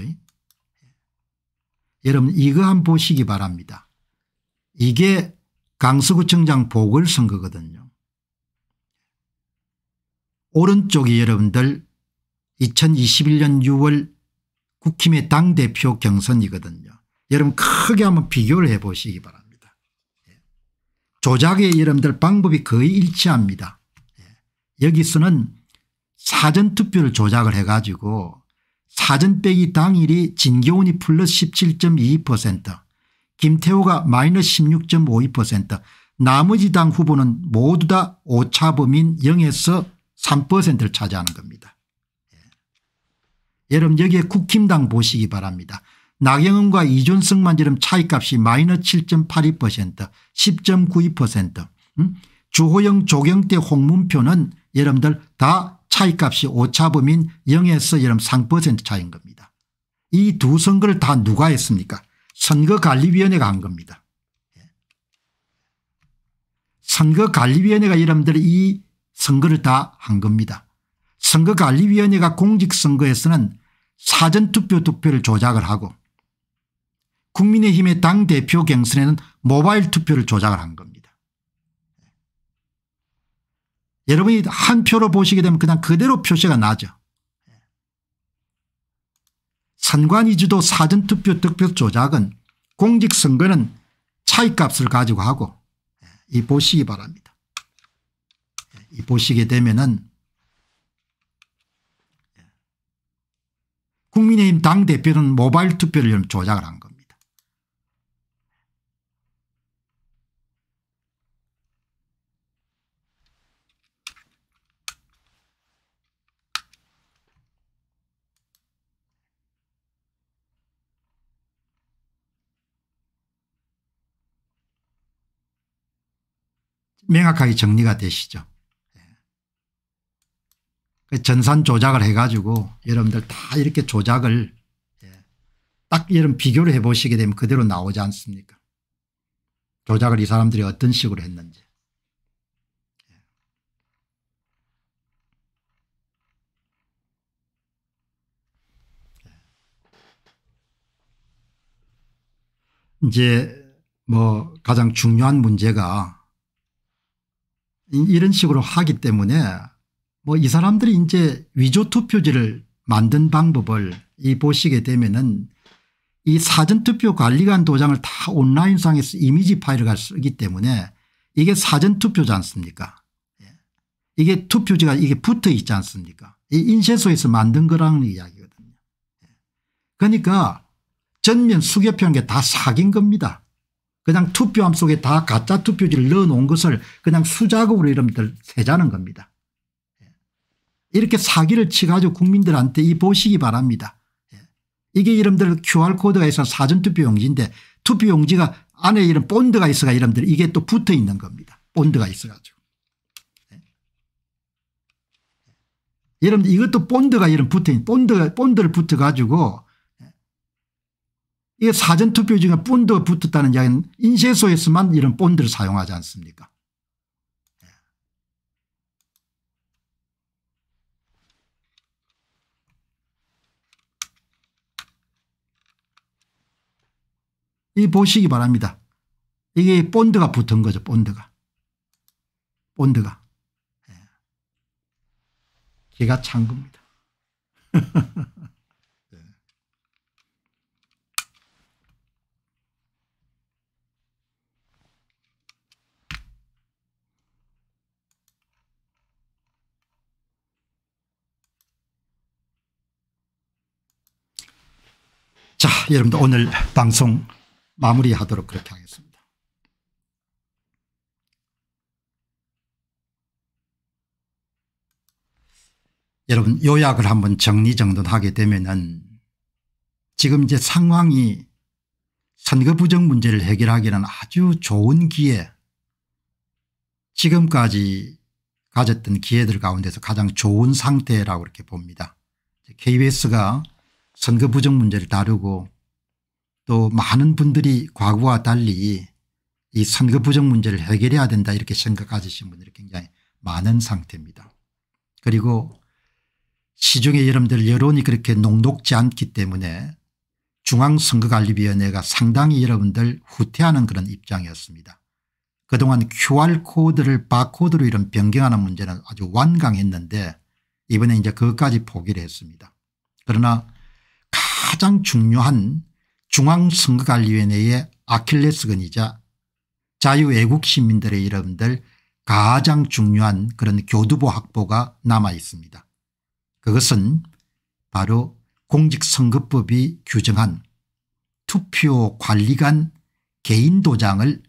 여러분 이거 한번 보시기 바랍니다. 이게 강서구청장 보궐선거거든요. 오른쪽이 여러분들 2021년 6월 국힘의 당대표 경선이거든요. 여러분 크게 한번 비교를 해 보시기 바랍니다. 예. 조작의 여러분들 방법이 거의 일치합니다. 예. 여기서는 사전투표를 조작을 해가지고 사전 빼기 당일이 진교훈이 플러스 1 7 2 김태호가 마이너스 16.52% 나머지 당 후보는 모두 다 오차범인 0에서 3%를 차지하는 겁니다. 예. 여러분 여기에 국힘당 보시기 바랍니다. 나경원과 이준석만 지름 차이값이 마이너스 7.82% 10.92% 음? 주호영 조경태 홍문표는 여러분들 다 차이값이 오차범인 0에서 이름 3% 차인 이 겁니다. 이 두 선거를 다 누가 했습니까? 선거관리위원회가 한 겁니다. 예. 선거관리위원회가 여러분들 이 선거를 다 한 겁니다. 선거관리위원회가 공직선거에서는 사전투표 투표를 조작을 하고 국민의힘의 당대표 경선에는 모바일 투표를 조작을 한 겁니다. 여러분이 한 표로 보시게 되면 그냥 그대로 표시가 나죠. 선관위주도 사전투표 득표 조작은 공직선거는 차이값을 가지고 하고 예, 이 보시기 바랍니다. 예, 이 보시게 되면은 예, 국민의힘 당대표는 모바일 투표를 조작을 한 겁니다. 명확하게 정리가 되시죠. 예. 그 전산 조작을 해가지고 여러분들 다 이렇게 조작을 예. 딱 이런 비교를 해보시게 되면 그대로 나오지 않습니까 조작을 이 사람들이 어떤 식으로 했는지. 예. 이제 뭐 가장 중요한 문제가 이런 식으로 하기 때문에 뭐 이 사람들이 이제 위조 투표지를 만든 방법을 이 보시게 되면은 이 사전투표 관리관 도장을 다 온라인상에서 이미지 파일을 쓰기 때문에 이게 사전투표지 않습니까 예. 이게 투표지가 이게 붙어 있지 않습니까 이 인쇄소에서 만든 거라는 이야기거든요 예. 그러니까 전면 수개표한 게 다 사기인 겁니다 그냥 투표함 속에 다 가짜 투표지를 넣어놓은 것을 그냥 수작업으로 여러분들 세자는 겁니다. 예. 이렇게 사기를 치가지고 국민들한테 이 보시기 바랍니다. 예. 이게 여러분들 QR코드가 있어 사전투표용지인데 투표용지가 안에 이런 본드가 있어가 여러분들 이게 또 붙어 있는 겁니다. 본드가 있어가지고. 예. 여러분들 이것도 본드가 이런 붙어 있는 본드, 본드를 붙어가지고 이 사전투표 중에 본드가 붙었다는 이야기는 인쇄소에서만 이런 본드를 사용하지 않습니까 예. 이 보시기 바랍니다. 이게 본드가 붙은 거죠. 본드가. 본드가. 예. 기가 찬 겁니다. 자 여러분들 오늘 방송 마무리하도록 그렇게 하겠습니다. 여러분 요약을 한번 정리정돈하게 되면은 지금 이제 상황이 선거 부정 문제를 해결하기는 아주 좋은 기회 지금까지 가졌던 기회들 가운데서 가장 좋은 상태라고 이렇게 봅니다. KBS가 선거 부정 문제를 다루고 또 많은 분들이 과거와 달리 이 선거 부정 문제를 해결해야 된다 이렇게 생각 하시는 분들이 굉장히 많은 상태입니다. 그리고 시중에 여러분들 여론이 그렇게 녹록지 않기 때문에 중앙선거관리위원회가 상당히 여러분들 후퇴하는 그런 입장이었습니다. 그동안 QR코드를 바코드로 이런 변경하는 문제는 아주 완강했는데 이번에 이제 그것까지 포기를 했습니다. 그러나 가장 중요한 중앙선거관리위원회의 아킬레스건이자 자유애국 시민들의 여러분들 가장 중요한 그런 교두보 확보가 남아 있습니다. 그것은 바로 공직선거법이 규정한 투표관리관 개인도장을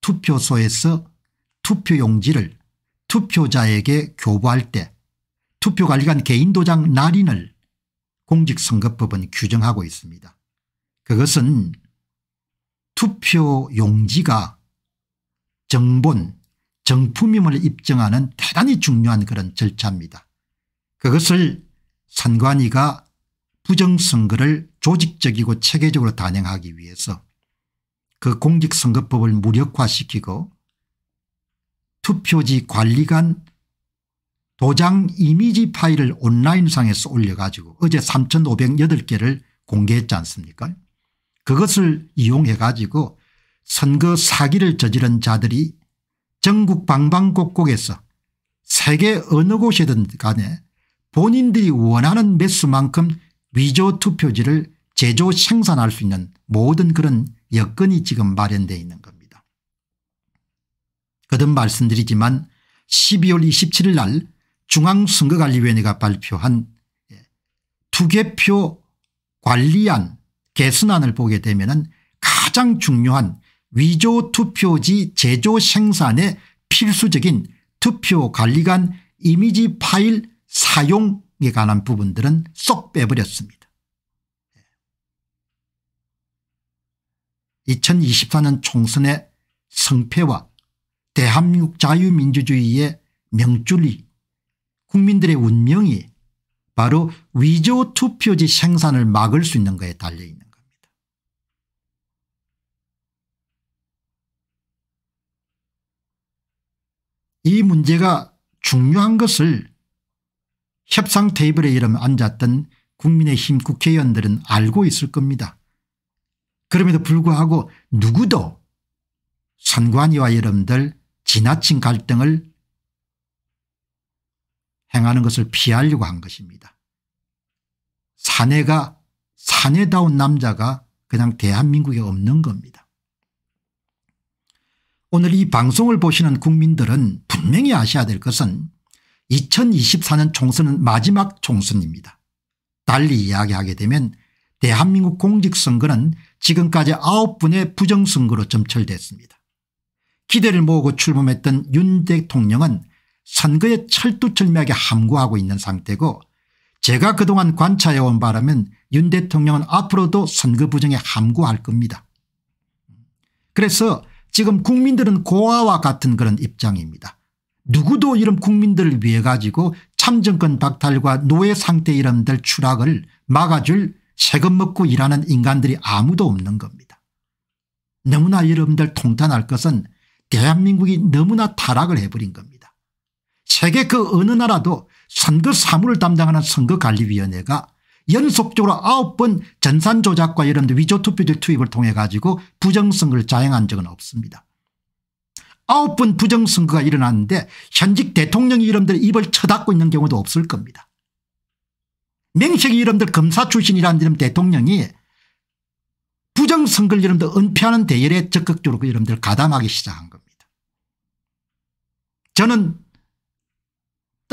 투표소에서 투표용지를 투표자에게 교부할 때 투표관리관 개인도장 날인을 공직선거법은 규정하고 있습니다. 그것은 투표 용지가 정본 정품임을 입증하는 대단히 중요한 그런 절차입니다. 그것을 선관위가 부정선거를 조직적이고 체계적으로 단행하기 위해서 그 공직선거법을 무력화시키고 투표지 관리관 도장 이미지 파일을 온라인상에서 올려가지고 어제 3508개를 공개했지 않습니까 그것을 이용해 가지고 선거 사기를 저지른 자들이 전국 방방곡곡에서 세계 어느 곳이든 간에 본인들이 원하는 매수만큼 위조 투표지를 제조 생산할 수 있는 모든 그런 여건이 지금 마련되어 있는 겁니다. 거듭 말씀드리지만 12월 27일 날 중앙선거관리위원회가 발표한 투개표 관리안 개선안을 보게 되면 가장 중요한 위조투표지 제조 생산에 필수적인 투표관리관 이미지 파일 사용에 관한 부분들은 쏙 빼버렸습니다. 2024년 총선의 성패와 대한민국 자유민주주의의 명줄이 국민들의 운명이 바로 위조 투표지 생산을 막을 수 있는 것에 달려있는 겁니다. 이 문제가 중요한 것을 협상 테이블에 이름 앉았던 국민의힘 국회의원들은 알고 있을 겁니다. 그럼에도 불구하고 누구도 선관위와 여러분들 지나친 갈등을 행하는 것을 피하려고 한 것입니다. 사내가 사내다운 남자가 그냥 대한민국에 없는 겁니다. 오늘 이 방송을 보시는 국민들은 분명히 아셔야 될 것은 2024년 총선은 마지막 총선입니다. 달리 이야기하게 되면 대한민국 공직선거는 지금까지 9분의 부정선거로 점철됐습니다. 기대를 모으고 출범했던 윤 대통령은 선거에 철두철미하게 함구하고 있는 상태고 제가 그동안 관찰해온 바라면 윤 대통령은 앞으로도 선거 부정에 함구할 겁니다. 그래서 지금 국민들은 고아와 같은 그런 입장입니다. 누구도 이런 국민들을 위해 가지고 참정권 박탈과 노예 상태 이름들 추락을 막아줄 세금 먹고 일하는 인간들이 아무도 없는 겁니다. 너무나 여러분들 통탄할 것은 대한민국이 너무나 타락을 해버린 겁니다. 세계 그 어느 나라도 선거 사무를 담당하는 선거관리위원회가 연속적으로 9번 전산 조작과 이런 위조투표지 투입을 통해 가지고 부정선거를 자행한 적은 없습니다. 9번 부정선거가 일어났는데 현직 대통령이 이름들 입을 쳐닫고 있는 경우도 없을 겁니다. 명식이 이름들 검사 출신이라는 이름 대통령이 부정선거를 이름들 은폐하는 대열에 적극적으로 그 이름들 가담하기 시작한 겁니다. 저는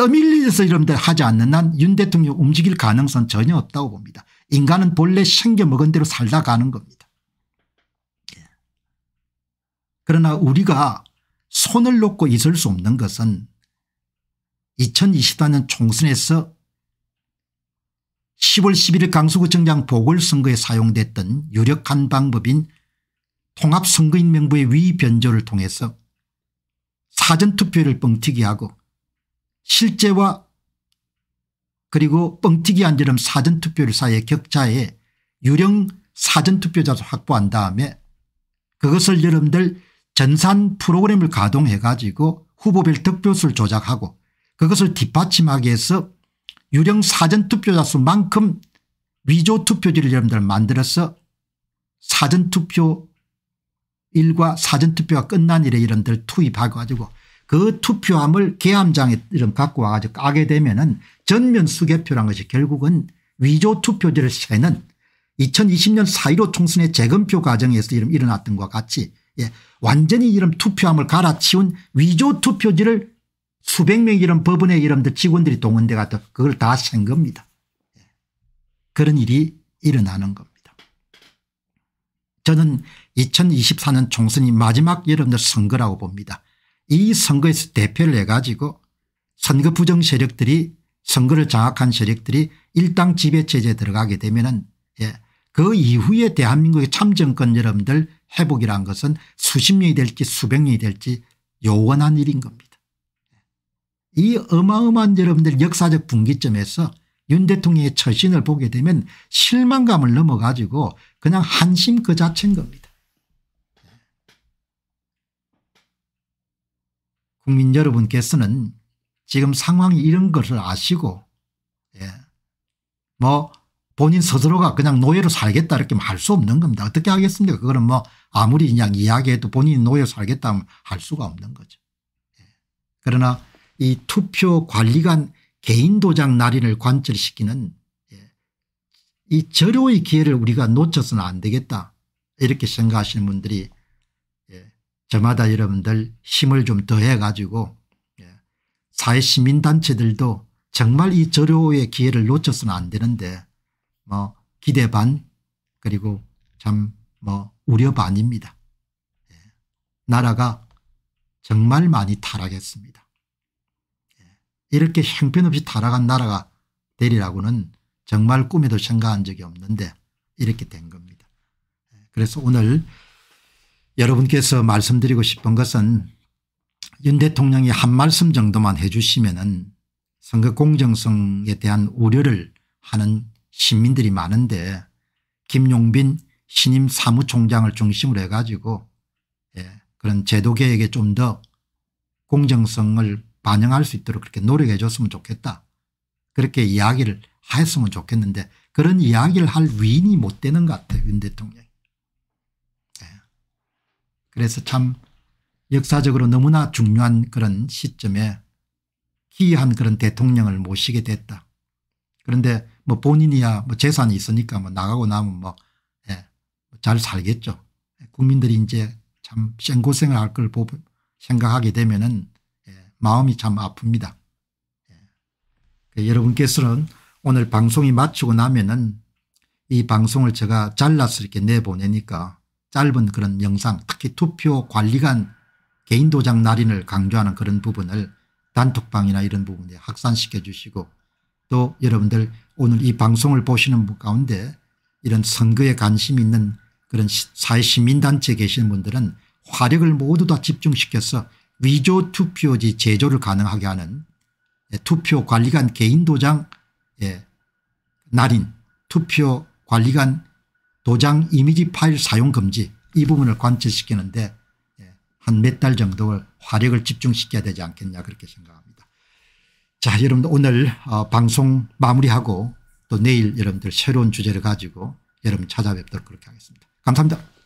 떠밀려서 이런들 하지 않는 한 윤 대통령 움직일 가능성은 전혀 없다고 봅니다. 인간은 본래 생겨먹은 대로 살다 가는 겁니다. 예. 그러나 우리가 손을 놓고 있을 수 없는 것은 2024년 총선에서 10월 11일 강서구청장 보궐선거에 사용됐던 유력한 방법인 통합선거인 명부의 위변조를 통해서 사전투표를 뻥튀기하고 실제와 그리고 뻥튀기 한지름 사전투표율 사이의 격차에 유령 사전투표자수 확보한 다음에 그것을 여러분들 전산 프로그램을 가동해 가지고 후보별 득표수를 조작하고 그것을 뒷받침하기 위해서 유령 사전투표자 수만큼 위조투표지를 여러분들 만들어서 사전투표 일과 사전투표가 끝난 일에 여러분들 투입하고 가지고 그 투표함을 계함장에 이름 갖고 와가지고 까게 되면은 전면 수개표란 것이 결국은 위조 투표제를 세는 2020년 4.15 총선의 재검표 과정에서 이름 일어났던 것과 같이 예, 완전히 이름 투표함을 갈아치운 위조 투표지를 수백 명 이름 법원의 이름들 직원들이 동원돼 가서 그걸 다센 겁니다. 예. 그런 일이 일어나는 겁니다. 저는 2024년 총선이 마지막 여러분들 선거라고 봅니다. 이 선거에서 대표를 해가지고 선거 부정 세력들이 선거를 장악한 세력들이 일당 지배체제에 들어가게 되면 은그 예, 그 이후에 대한민국의 참정권 여러분들 회복이란 것은 수십 년이 될지 수백 년이 될지 요원한 일인 겁니다. 이 어마어마한 여러분들 역사적 분기점에서 윤 대통령의 처신을 보게 되면 실망감을 넘어가지고 그냥 한심 그 자체인 겁니다. 국민 여러분께서는 지금 상황이 이런 것을 아시고 예. 뭐 본인 스스로가 그냥 노예로 살겠다 이렇게 할 수 없는 겁니다. 어떻게 하겠습니까? 그거는 뭐 아무리 그냥 이야기해도 본인이 노예로 살겠다 하면 할 수가 없는 거죠. 예. 그러나 이 투표 관리관 개인 도장 날인을 관철시키는 예. 이 절호의 기회를 우리가 놓쳐서는 안 되겠다 이렇게 생각하시는 분들이 저마다 여러분들 힘을 좀 더해 가지고 예, 사회시민단체들도 정말 이 절호의 기회를 놓쳐서는 안 되는데 뭐 기대 반 그리고 참 뭐 우려 반입니다. 예, 나라가 정말 많이 타락했습니다. 예, 이렇게 형편없이 타락한 나라가 되리라고는 정말 꿈에도 생각한 적이 없는데 이렇게 된 겁니다. 그래서 오늘 여러분께서 말씀드리고 싶은 것은 윤 대통령이 한 말씀 정도만 해 주시면 은 선거 공정성에 대한 우려를 하는 시민들이 많은데 김용빈 신임 사무총장을 중심으로 해가지고 예, 그런 제도 개혁에 좀 더 공정성을 반영할 수 있도록 그렇게 노력해 줬으면 좋겠다. 그렇게 이야기를 하였으면 좋겠는데 그런 이야기를 할 위인이 못 되는 것 같아요 윤 대통령. 그래서 참 역사적으로 너무나 중요한 그런 시점에 기이한 그런 대통령을 모시게 됐다. 그런데 뭐 본인이야 뭐 재산이 있으니까 뭐 나가고 나면 뭐잘 예, 살겠죠. 국민들이 이제 참 생고생을 할 걸 생각하게 되면은 예, 마음이 참 아픕니다. 예. 그 여러분께서는 오늘 방송이 마치고 나면은 이 방송을 제가 잘라서 이렇게 내보내니까 짧은 그런 영상 특히 투표 관리관 개인 도장 날인을 강조하는 그런 부분을 단톡방이나 이런 부분에 확산시켜 주시고 또 여러분들 오늘 이 방송을 보시는 분 가운데 이런 선거에 관심 있는 그런 사회시민단체에 계시는 분들은 화력을 모두 다 집중시켜서 위조 투표지 제조를 가능하게 하는 예, 투표 관리관 개인 도장 예, 날인 투표 관리관 도장 이미지 파일 사용 금지 이 부분을 관철시키는데 예, 한몇 달 정도를 화력을 집중시켜야 되지 않겠냐 그렇게 생각합니다. 자 여러분들 오늘 어, 방송 마무리하고 또 내일 여러분들 새로운 주제를 가지고 여러분 찾아뵙도록 그렇게 하겠습니다. 감사합니다.